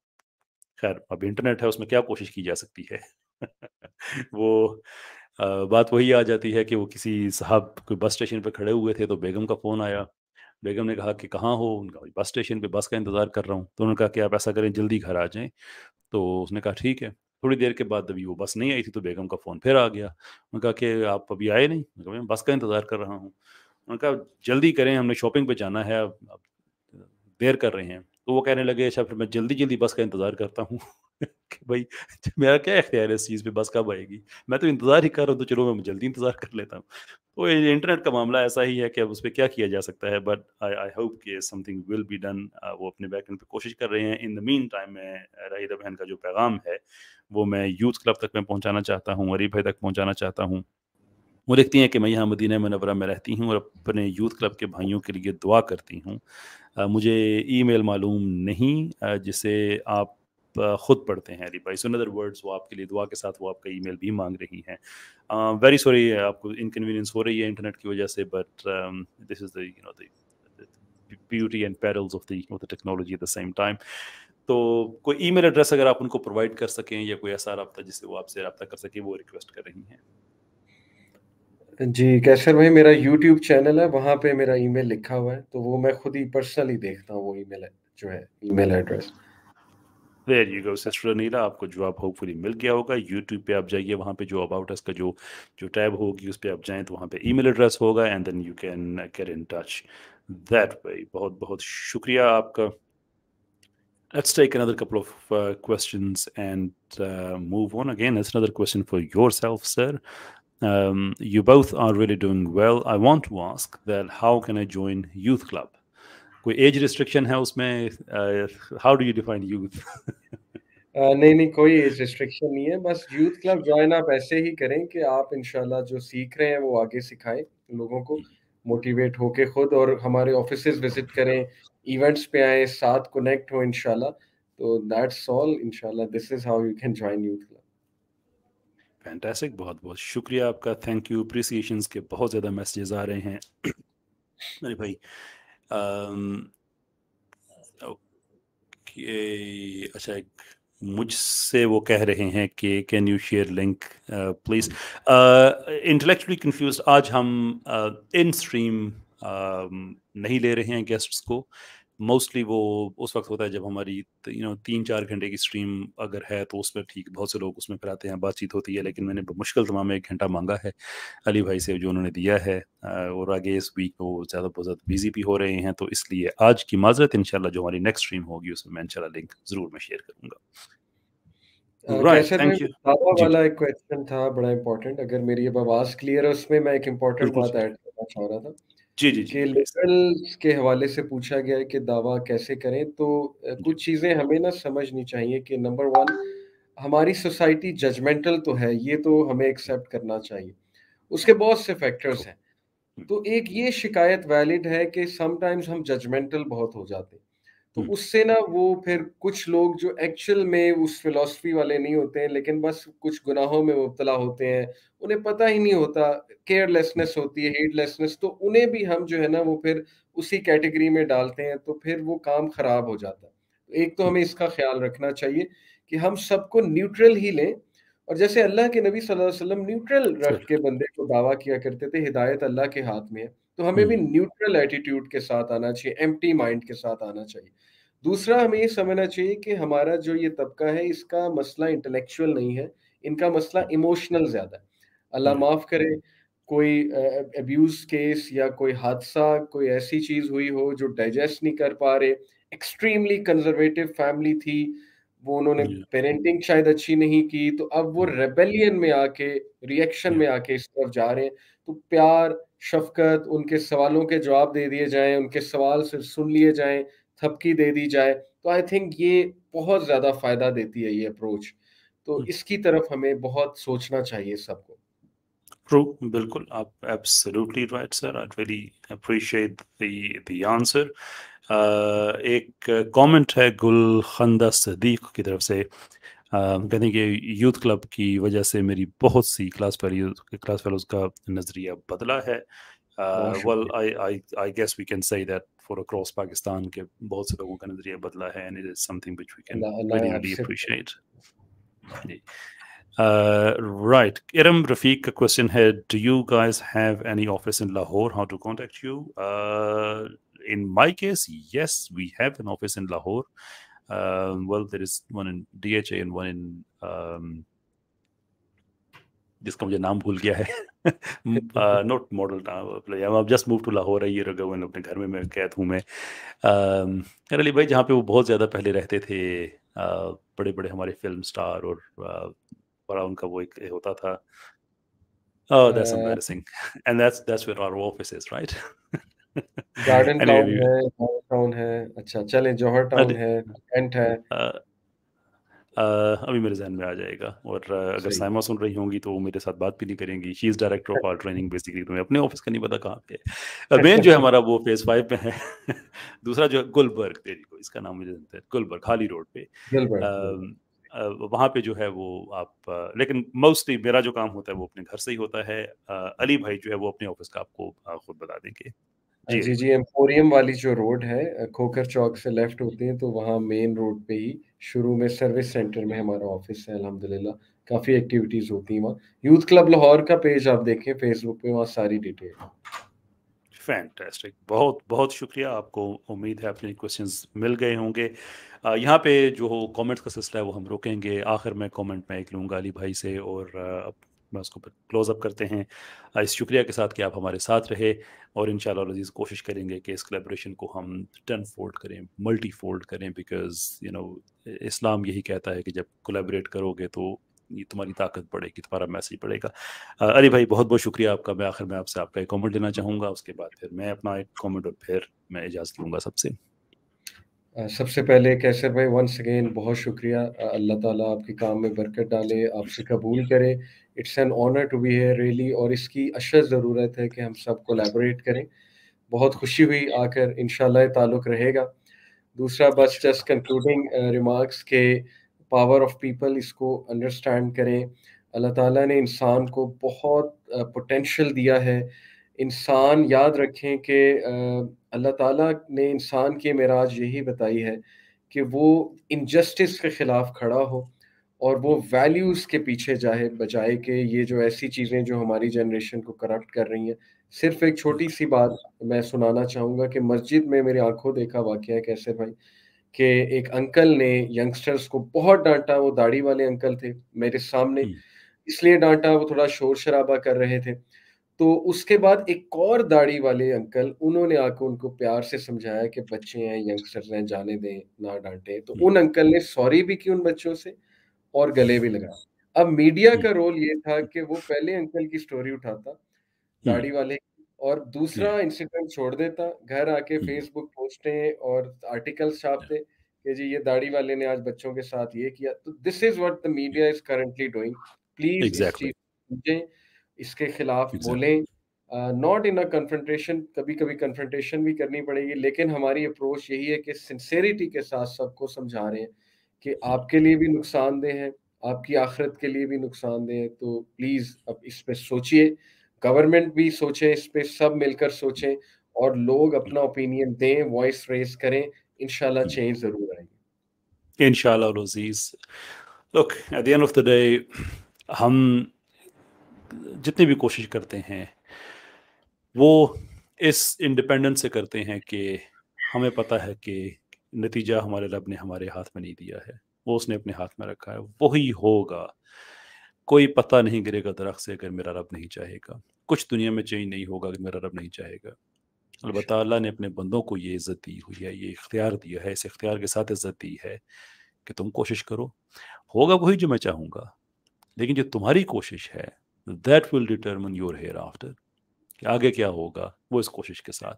खैर अब इंटरनेट है उसमें क्या कोशिश की जा सकती है वो uh, बात वही आ जाती है कि वो किसी साहब कोई बस स्टेशन पर खड़े हुए थे तो बेगम का फ़ोन आया बेगम ने कहा कि कहाँ हो उनका बस स्टेशन पे बस का इंतज़ार कर रहा हूँ तो उन्होंने कहा कि आप ऐसा करें जल्दी घर आ जाएं तो उसने कहा ठीक है थोड़ी देर के बाद अभी वो बस नहीं आई थी तो बेगम का फ़ोन फिर आ गया उन्होंने कहा कि आप अभी आए नहीं मैं मैं बस का इंतज़ार कर रहा हूँ उन्होंने कहा जल्दी करें हमने शॉपिंग पर जाना है अब देर कर रहे हैं तो वो कहने लगे अच्छा फिर मैं जल्दी जल्दी बस का इंतज़ार करता हूँ कि भाई मेरा क्या इख्तियार है इस चीज़ पे बस कब आएगी मैं तो इंतज़ार ही कर रहा हूँ तो चलो मैं जल्दी इंतज़ार कर लेता हूँ तो इंटरनेट का मामला ऐसा ही है कि अब उस पर क्या किया जा सकता है बट आई आई होप कि समथिंग विल बी डन वो अपने बैक एंड पे कोशिश कर रहे हैं इन द मीन टाइम में राहिदा बहन का जो पैगाम है वो मैं यूथ क्लब तक मैं पहुँचाना चाहता हूँ गरीब भाई तक पहुँचाना चाहता हूँ वो लिखती हैं कि मैं यहाँ मदीना मनवरा में रहती हूँ और अपने यूथ क्लब के भाइयों के लिए दुआ करती हूँ मुझे ईमेल मालूम नहीं जिसे आप खुद पढ़ते हैं अली भाई सो अदर वर्ड्स वो आपके लिए दुआ के साथ वो आपका ईमेल भी मांग रही हैं वेरी सॉरी आपको इनकन्वीनियंस हो रही है इंटरनेट की वजह से but this is the you know the beauty and perils of the of the technology at the same time तो कोई ईमेल एड्रेस अगर आप उनको प्रोवाइड कर सकें या कोई ऐसा रबता जिससे वो आपसे रबता कर सकें वो रिक्वेस्ट कर रही हैं जी कैसर भाई मेरा यूट्यूब चैनल है वहाँ पे मेरा ईमेल लिखा हुआ है तो वो मैं खुद ही पर्सनली देखता हूँ वो ईमेल जो है email address there you go sister Neela आपको जॉब होपफुली मिल गया होगा यूट्यूब पे आप जाइए वहाँ पे जो अबाउट अस का जो जो टैब होगी उस पर आप जाएँ तो वहाँ पे ईमेल एड्रेस होगा and then you can get in touch that way बहुत बहुत शुक्रिया आपका let's take another couple of uh, questions and uh, move on again that's another question for yourself sir um, you both are really doing well i want to ask that how can i join youth club कोई age restriction है उसमें how do you define youth नहीं नहीं कोई age restriction नहीं है बस youth club join आप ऐसे ही करें कि आप इनशाला जो सीख रहे हैं वो आगे सिखाएं लोगों को मोटिवेट होके खुद और हमारे ऑफिस विजिट करें इवेंट्स पे आए साथ कनेक्ट हो इनशाला तो दैट्स ऑल इनशाला this is how you can join youth club fantastic बहुत बहुत शुक्रिया आपका थैंक यू अप्रिसिएशन के बहुत ज़्यादा मैसेजेस आ रहे हैं अरे भाई um, अच्छा एक मुझसे वो कह रहे हैं कि can you share link please intellectually confused आज हम इन uh, स्ट्रीम uh, um, नहीं ले रहे हैं गेस्ट्स को uh, मोस्टली वो उस वक्त होता है जब हमारी यू तो, नो तीन चार घंटे की स्ट्रीम अगर है तो उसमें ठीक बहुत से लोग उसमें फिर आते हैं बातचीत होती है लेकिन मैंने मुश्किल तमाम एक घंटा मांगा है अली भाई से जो उन्होंने दिया है और आगे इस वीक में वो ज़्यादा बहुत ज़्यादा बिजी भी हो रहे हैं तो इसलिए आज की माजरत इन जो हमारी नेक्स्ट स्ट्रीम होगी उसमें मैं इनशाला लिंक ज़रूर मैं शेयर करूँगा Right, थैंक यू वाला एक क्वेश्चन था बड़ा अगर मेरी क्लियर है उसमें मैं एक बात ऐड करना चाह रहा था जी जी जी लेवल के हवाले से पूछा गया है कि दावा कैसे करें तो कुछ चीज़ें हमें ना समझनी चाहिए कि नंबर वन हमारी सोसाइटी जजमेंटल तो है ये तो हमें एक्सेप्ट करना चाहिए उसके बहुत से फैक्टर्स हैं तो एक ये शिकायत वैलिड है कि समटाइम्स हम जजमेंटल बहुत हो जाते हैं तो हम्म। उससे ना वो फिर कुछ लोग जो एक्चुअल में उस फिलोसफी वाले नहीं होते हैं लेकिन बस कुछ गुनाहों में मुबतला होते हैं उन्हें पता ही नहीं होता केयरलेसनेस होती है हेडलेसनेस तो उन्हें भी हम जो है ना वो फिर उसी कैटेगरी में डालते हैं तो फिर वो काम खराब हो जाता है एक तो हम्म। हमें इसका ख्याल रखना चाहिए कि हम सबको न्यूट्रल ही लें और जैसे अल्लाह के नबी सल्लल्लाहु अलैहि वसल्लम न्यूट्रल रख के बंदे को दावा किया करते थे हिदायत अल्लाह के हाथ में है तो हमें भी न्यूट्रल एटीट्यूड के साथ आना चाहिए एम्प्टी माइंड के साथ आना चाहिए दूसरा हमें ये समझना चाहिए कि हमारा जो ये तबका है इसका मसला इंटेलेक्चुअल नहीं है इनका मसला इमोशनल ज्यादा है अल्लाह माफ करे कोई अब्यूज केस या कोई हादसा कोई ऐसी चीज हुई हो जो डाइजेस्ट नहीं कर पा रहे एक्सट्रीमली कंजर्वेटिव फैमिली थी वो उन्होंने पेरेंटिंग शायद अच्छी नहीं की तो अब वो रेबेलियन में आके रिएक्शन में आके इस तरफ जा रहे हैं तो प्यार शफकत उनके सवालों के जवाब दे दिए जाएं उनके सवाल सिर्फ सुन लिए जाएं थपकी दे दी जाए तो आई थिंक ये बहुत ज़्यादा फ़ायदा देती है ये अप्रोच तो हम्म। इसकी तरफ हमें बहुत सोचना चाहिए सबको ट्रू बिल्कुल आप absolutely right sir I very appreciate the answer. Uh, एक कमेंट है गुल खंदा सदीक की तरफ से कहते हैं कि यूथ क्लब की वजह से मेरी बहुत सी क्लास फेलो क्लास फेलोज का नज़रिया बदला है well I I I guess we can say that for across Pakistan के बहुत से लोगों का नज़रिया बदला है and it is something which we can really appreciate right. Iram Rafiq, a question here. Do you guys have any office in Lahore? How to contact you? Uh, in my case, yes, we have an office in Lahore. Um, well, there is one in DHA and one in um, जिसका मुझे नाम भूल गया है not Model Town अब just move to Lahore है year ago and अपने घर में मैं कैद हूँ मैं खैर um, अली भाई जहाँ पे वो बहुत ज़्यादा पहले रहते थे uh, बड़े बड़े हमारे फिल्म स्टार और uh, बड़ा उनका वो एक होता था Oh, that's embarrassing. And that's that's where our office is, right? Garden Town anyway, है टाउन है अच्छा चलें जौहर टाउन है कैंट है Uh, अभी मेरे जहन में आ जाएगा और uh, अगर साइमा सुन रही होंगी तो वो मेरे साथ बात भी नहीं करेंगी she is director of our training basically तो मैं अपने ऑफिस का नहीं पता कहाँ पे मेन जो है हमारा वो फेज फाइव पे है दूसरा जो है गुलबर्ग तेरी को इसका नाम मुझे है गुलबर्ग खाली रोड पे वहाँ पे जो है वो आप लेकिन मोस्टली मेरा जो काम होता है वो अपने घर से ही होता है अली भाई जो है वो अपने ऑफिस का आपको खुद बता देंगे जी जी जी एम्पोरियम वाली जो रोड है खोकर चौक से लेफ्ट होते हैं तो वहाँ मेन रोड पे ही शुरू में सर्विस सेंटर में हमारा ऑफिस है अलहमदिल्ला काफी एक्टिविटीज होती हैं वहाँ यूथ क्लब लाहौर का पेज आप देखें फेसबुक पे वहाँ सारी डिटेल फैंटेस्टिक बहुत बहुत शुक्रिया आपको उम्मीद है अपने क्वेश्चंस मिल गए होंगे यहाँ पे जो कमेंट्स का सिलसिला है वो हम रोकेंगे आखिर में कमेंट मैं एक लूँगा अली भाई से और मैं उसको क्लोजअप करते हैं इस शुक्रिया के साथ कि आप हमारे साथ रहे और इन शजीज़ कोशिश करेंगे कि इस कलेब्रेशन को हम टन फोल्ड करें मल्टी फोल्ड करें बिकॉज यू नो इस्लाम यही कहता है कि जब कोलेबरेट करोगे तो ये तुम्हारी ताकत बढ़ेगी तुम्हारा मैसेज बढ़ेगा अरे भाई बहुत बहुत शुक्रिया आपका मैं आखिर में आपसे आपका एक कॉमेंट लेना चाहूँगा उसके बाद फिर मैं अपना एक कॉमेंट और फिर मैं इजाज़त लूँगा सबसे सबसे पहले कैसर भाई वंस अगेन बहुत शुक्रिया अल्लाह ताला आपके काम में बरकत डाले आपसे कबूल करे it's an honour to be here really और इसकी अशद ज़रूरत है कि हम सब कोलेबोरेट करें बहुत खुशी हुई आकर इन ताल्लुक रहेगा दूसरा बस जस्ट कंक्लूडिंग रिमार्क्स के पावर ऑफ पीपल इसको अंडरस्टैंड करें अल्लाह ताला ने इंसान को बहुत पोटेंशल uh, दिया है इंसान याद रखें कि uh, अल्लाह ताला ने इंसान की मराज यही बताई है कि वो इनजस्टिस के ख़िलाफ़ खड़ा हो और वो वैल्यूज़ के पीछे जाए बजाय के ये जो ऐसी चीज़ें जो हमारी जनरेशन को करप्ट कर रही हैं सिर्फ एक छोटी सी बात मैं सुनाना चाहूंगा कि मस्जिद में मेरी आंखों देखा वाक्य है कैसे भाई कि एक अंकल ने यंगस्टर्स को बहुत डांटा वो दाढ़ी वाले अंकल थे मेरे सामने इसलिए डांटा वो थोड़ा शोर शराबा कर रहे थे तो उसके बाद एक और दाढ़ी वाले अंकल उन्होंने आकर उनको प्यार से समझाया कि बच्चे हैं यंगस्टर्स हैं जाने दें ना डांटे तो उन अंकल ने सॉरी भी की उन बच्चों से और गले भी लगा अब मीडिया का रोल ये था कि वो पहले अंकल की स्टोरी उठाता दाढ़ी वाले और दूसरा इंसिडेंट छोड़ देता घर आके फेसबुक पोस्टे और आर्टिकल छापते कि जी ये दाढ़ी वाले ने आज बच्चों के साथ ये किया तो this is what the media is currently doing please exactly. इसके खिलाफ exactly. बोलें नॉट इन अ कन्फ्रंटेशन कभी कभी कन्फ्रंटेशन भी करनी पड़ेगी लेकिन हमारी अप्रोच यही है कि सिंसेरिटी के साथ सबको समझा रहे हैं कि आपके लिए भी नुकसानदेह है आपकी आखिरत के लिए भी नुकसानदेह है तो प्लीज़ अब इस पर सोचिए गवर्नमेंट भी सोचे इस पर सब मिलकर सोचें और लोग अपना ओपिनियन दें वॉइस रेस करें इनशाला चेंज ज़रूर आएंगे इनशाला look at end of the day हम जितनी भी कोशिश करते हैं वो इस इंडिपेंडेंस से करते हैं कि हमें पता है कि नतीजा हमारे रब ने हमारे हाथ में नहीं दिया है वो उसने अपने हाथ में रखा है वही होगा कोई पता नहीं गिरेगा दरख्त से अगर मेरा रब नहीं चाहेगा कुछ दुनिया में चेंज नहीं होगा अगर मेरा रब नहीं चाहेगा अलबत् अच्छा। ने अपने बंदों को ये इज़्ज़त दी हुई है ये इख्तियार दिया है इस इख्तियार के साथ इज़्ज़त दी है कि तुम कोशिश करो होगा वही जो मैं चाहूँगा लेकिन जो तुम्हारी कोशिश है that will determine your hereafter कि आगे क्या होगा वो इस कोशिश के साथ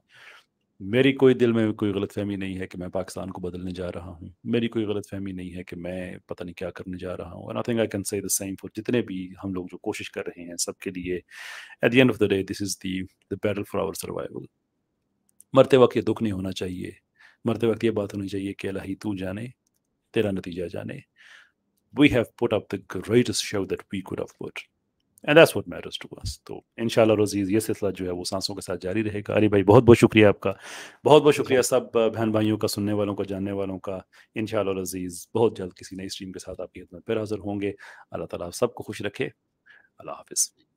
मेरी कोई दिल में कोई गलत फहमी नहीं है कि मैं पाकिस्तान को बदलने जा रहा हूँ मेरी कोई गलत फहमी नहीं है कि मैं पता नहीं क्या करने जा रहा हूँ I think I can say the same for जितने भी हम लोग जो कोशिश कर रहे हैं सबके लिए at the end of the day this is the the battle for our survival मरते वक्त ये दुख नहीं होना चाहिए मरते वक्त ये बात होनी चाहिए कि अल्लाह तू जाने तेरा नतीजा जाने we have put up the greatest show that we could have put and that's what matters to us तो इंशाल्लाह रोजीज ये सिलसिला जो है वो सांसों के साथ जारी रहेगा अरे भाई बहुत बहुत शुक्रिया आपका बहुत बहुत शुक्रिया सब बहन भाइयों का सुनने वालों का जानने वालों का इंशाल्लाह रोजीज बहुत जल्द किसी नई स्ट्रीम के साथ आपकी खिदमत फिर हाजिर होंगे अल्लाह ताला आप सबको खुश रखे अल्लाह हाफिज़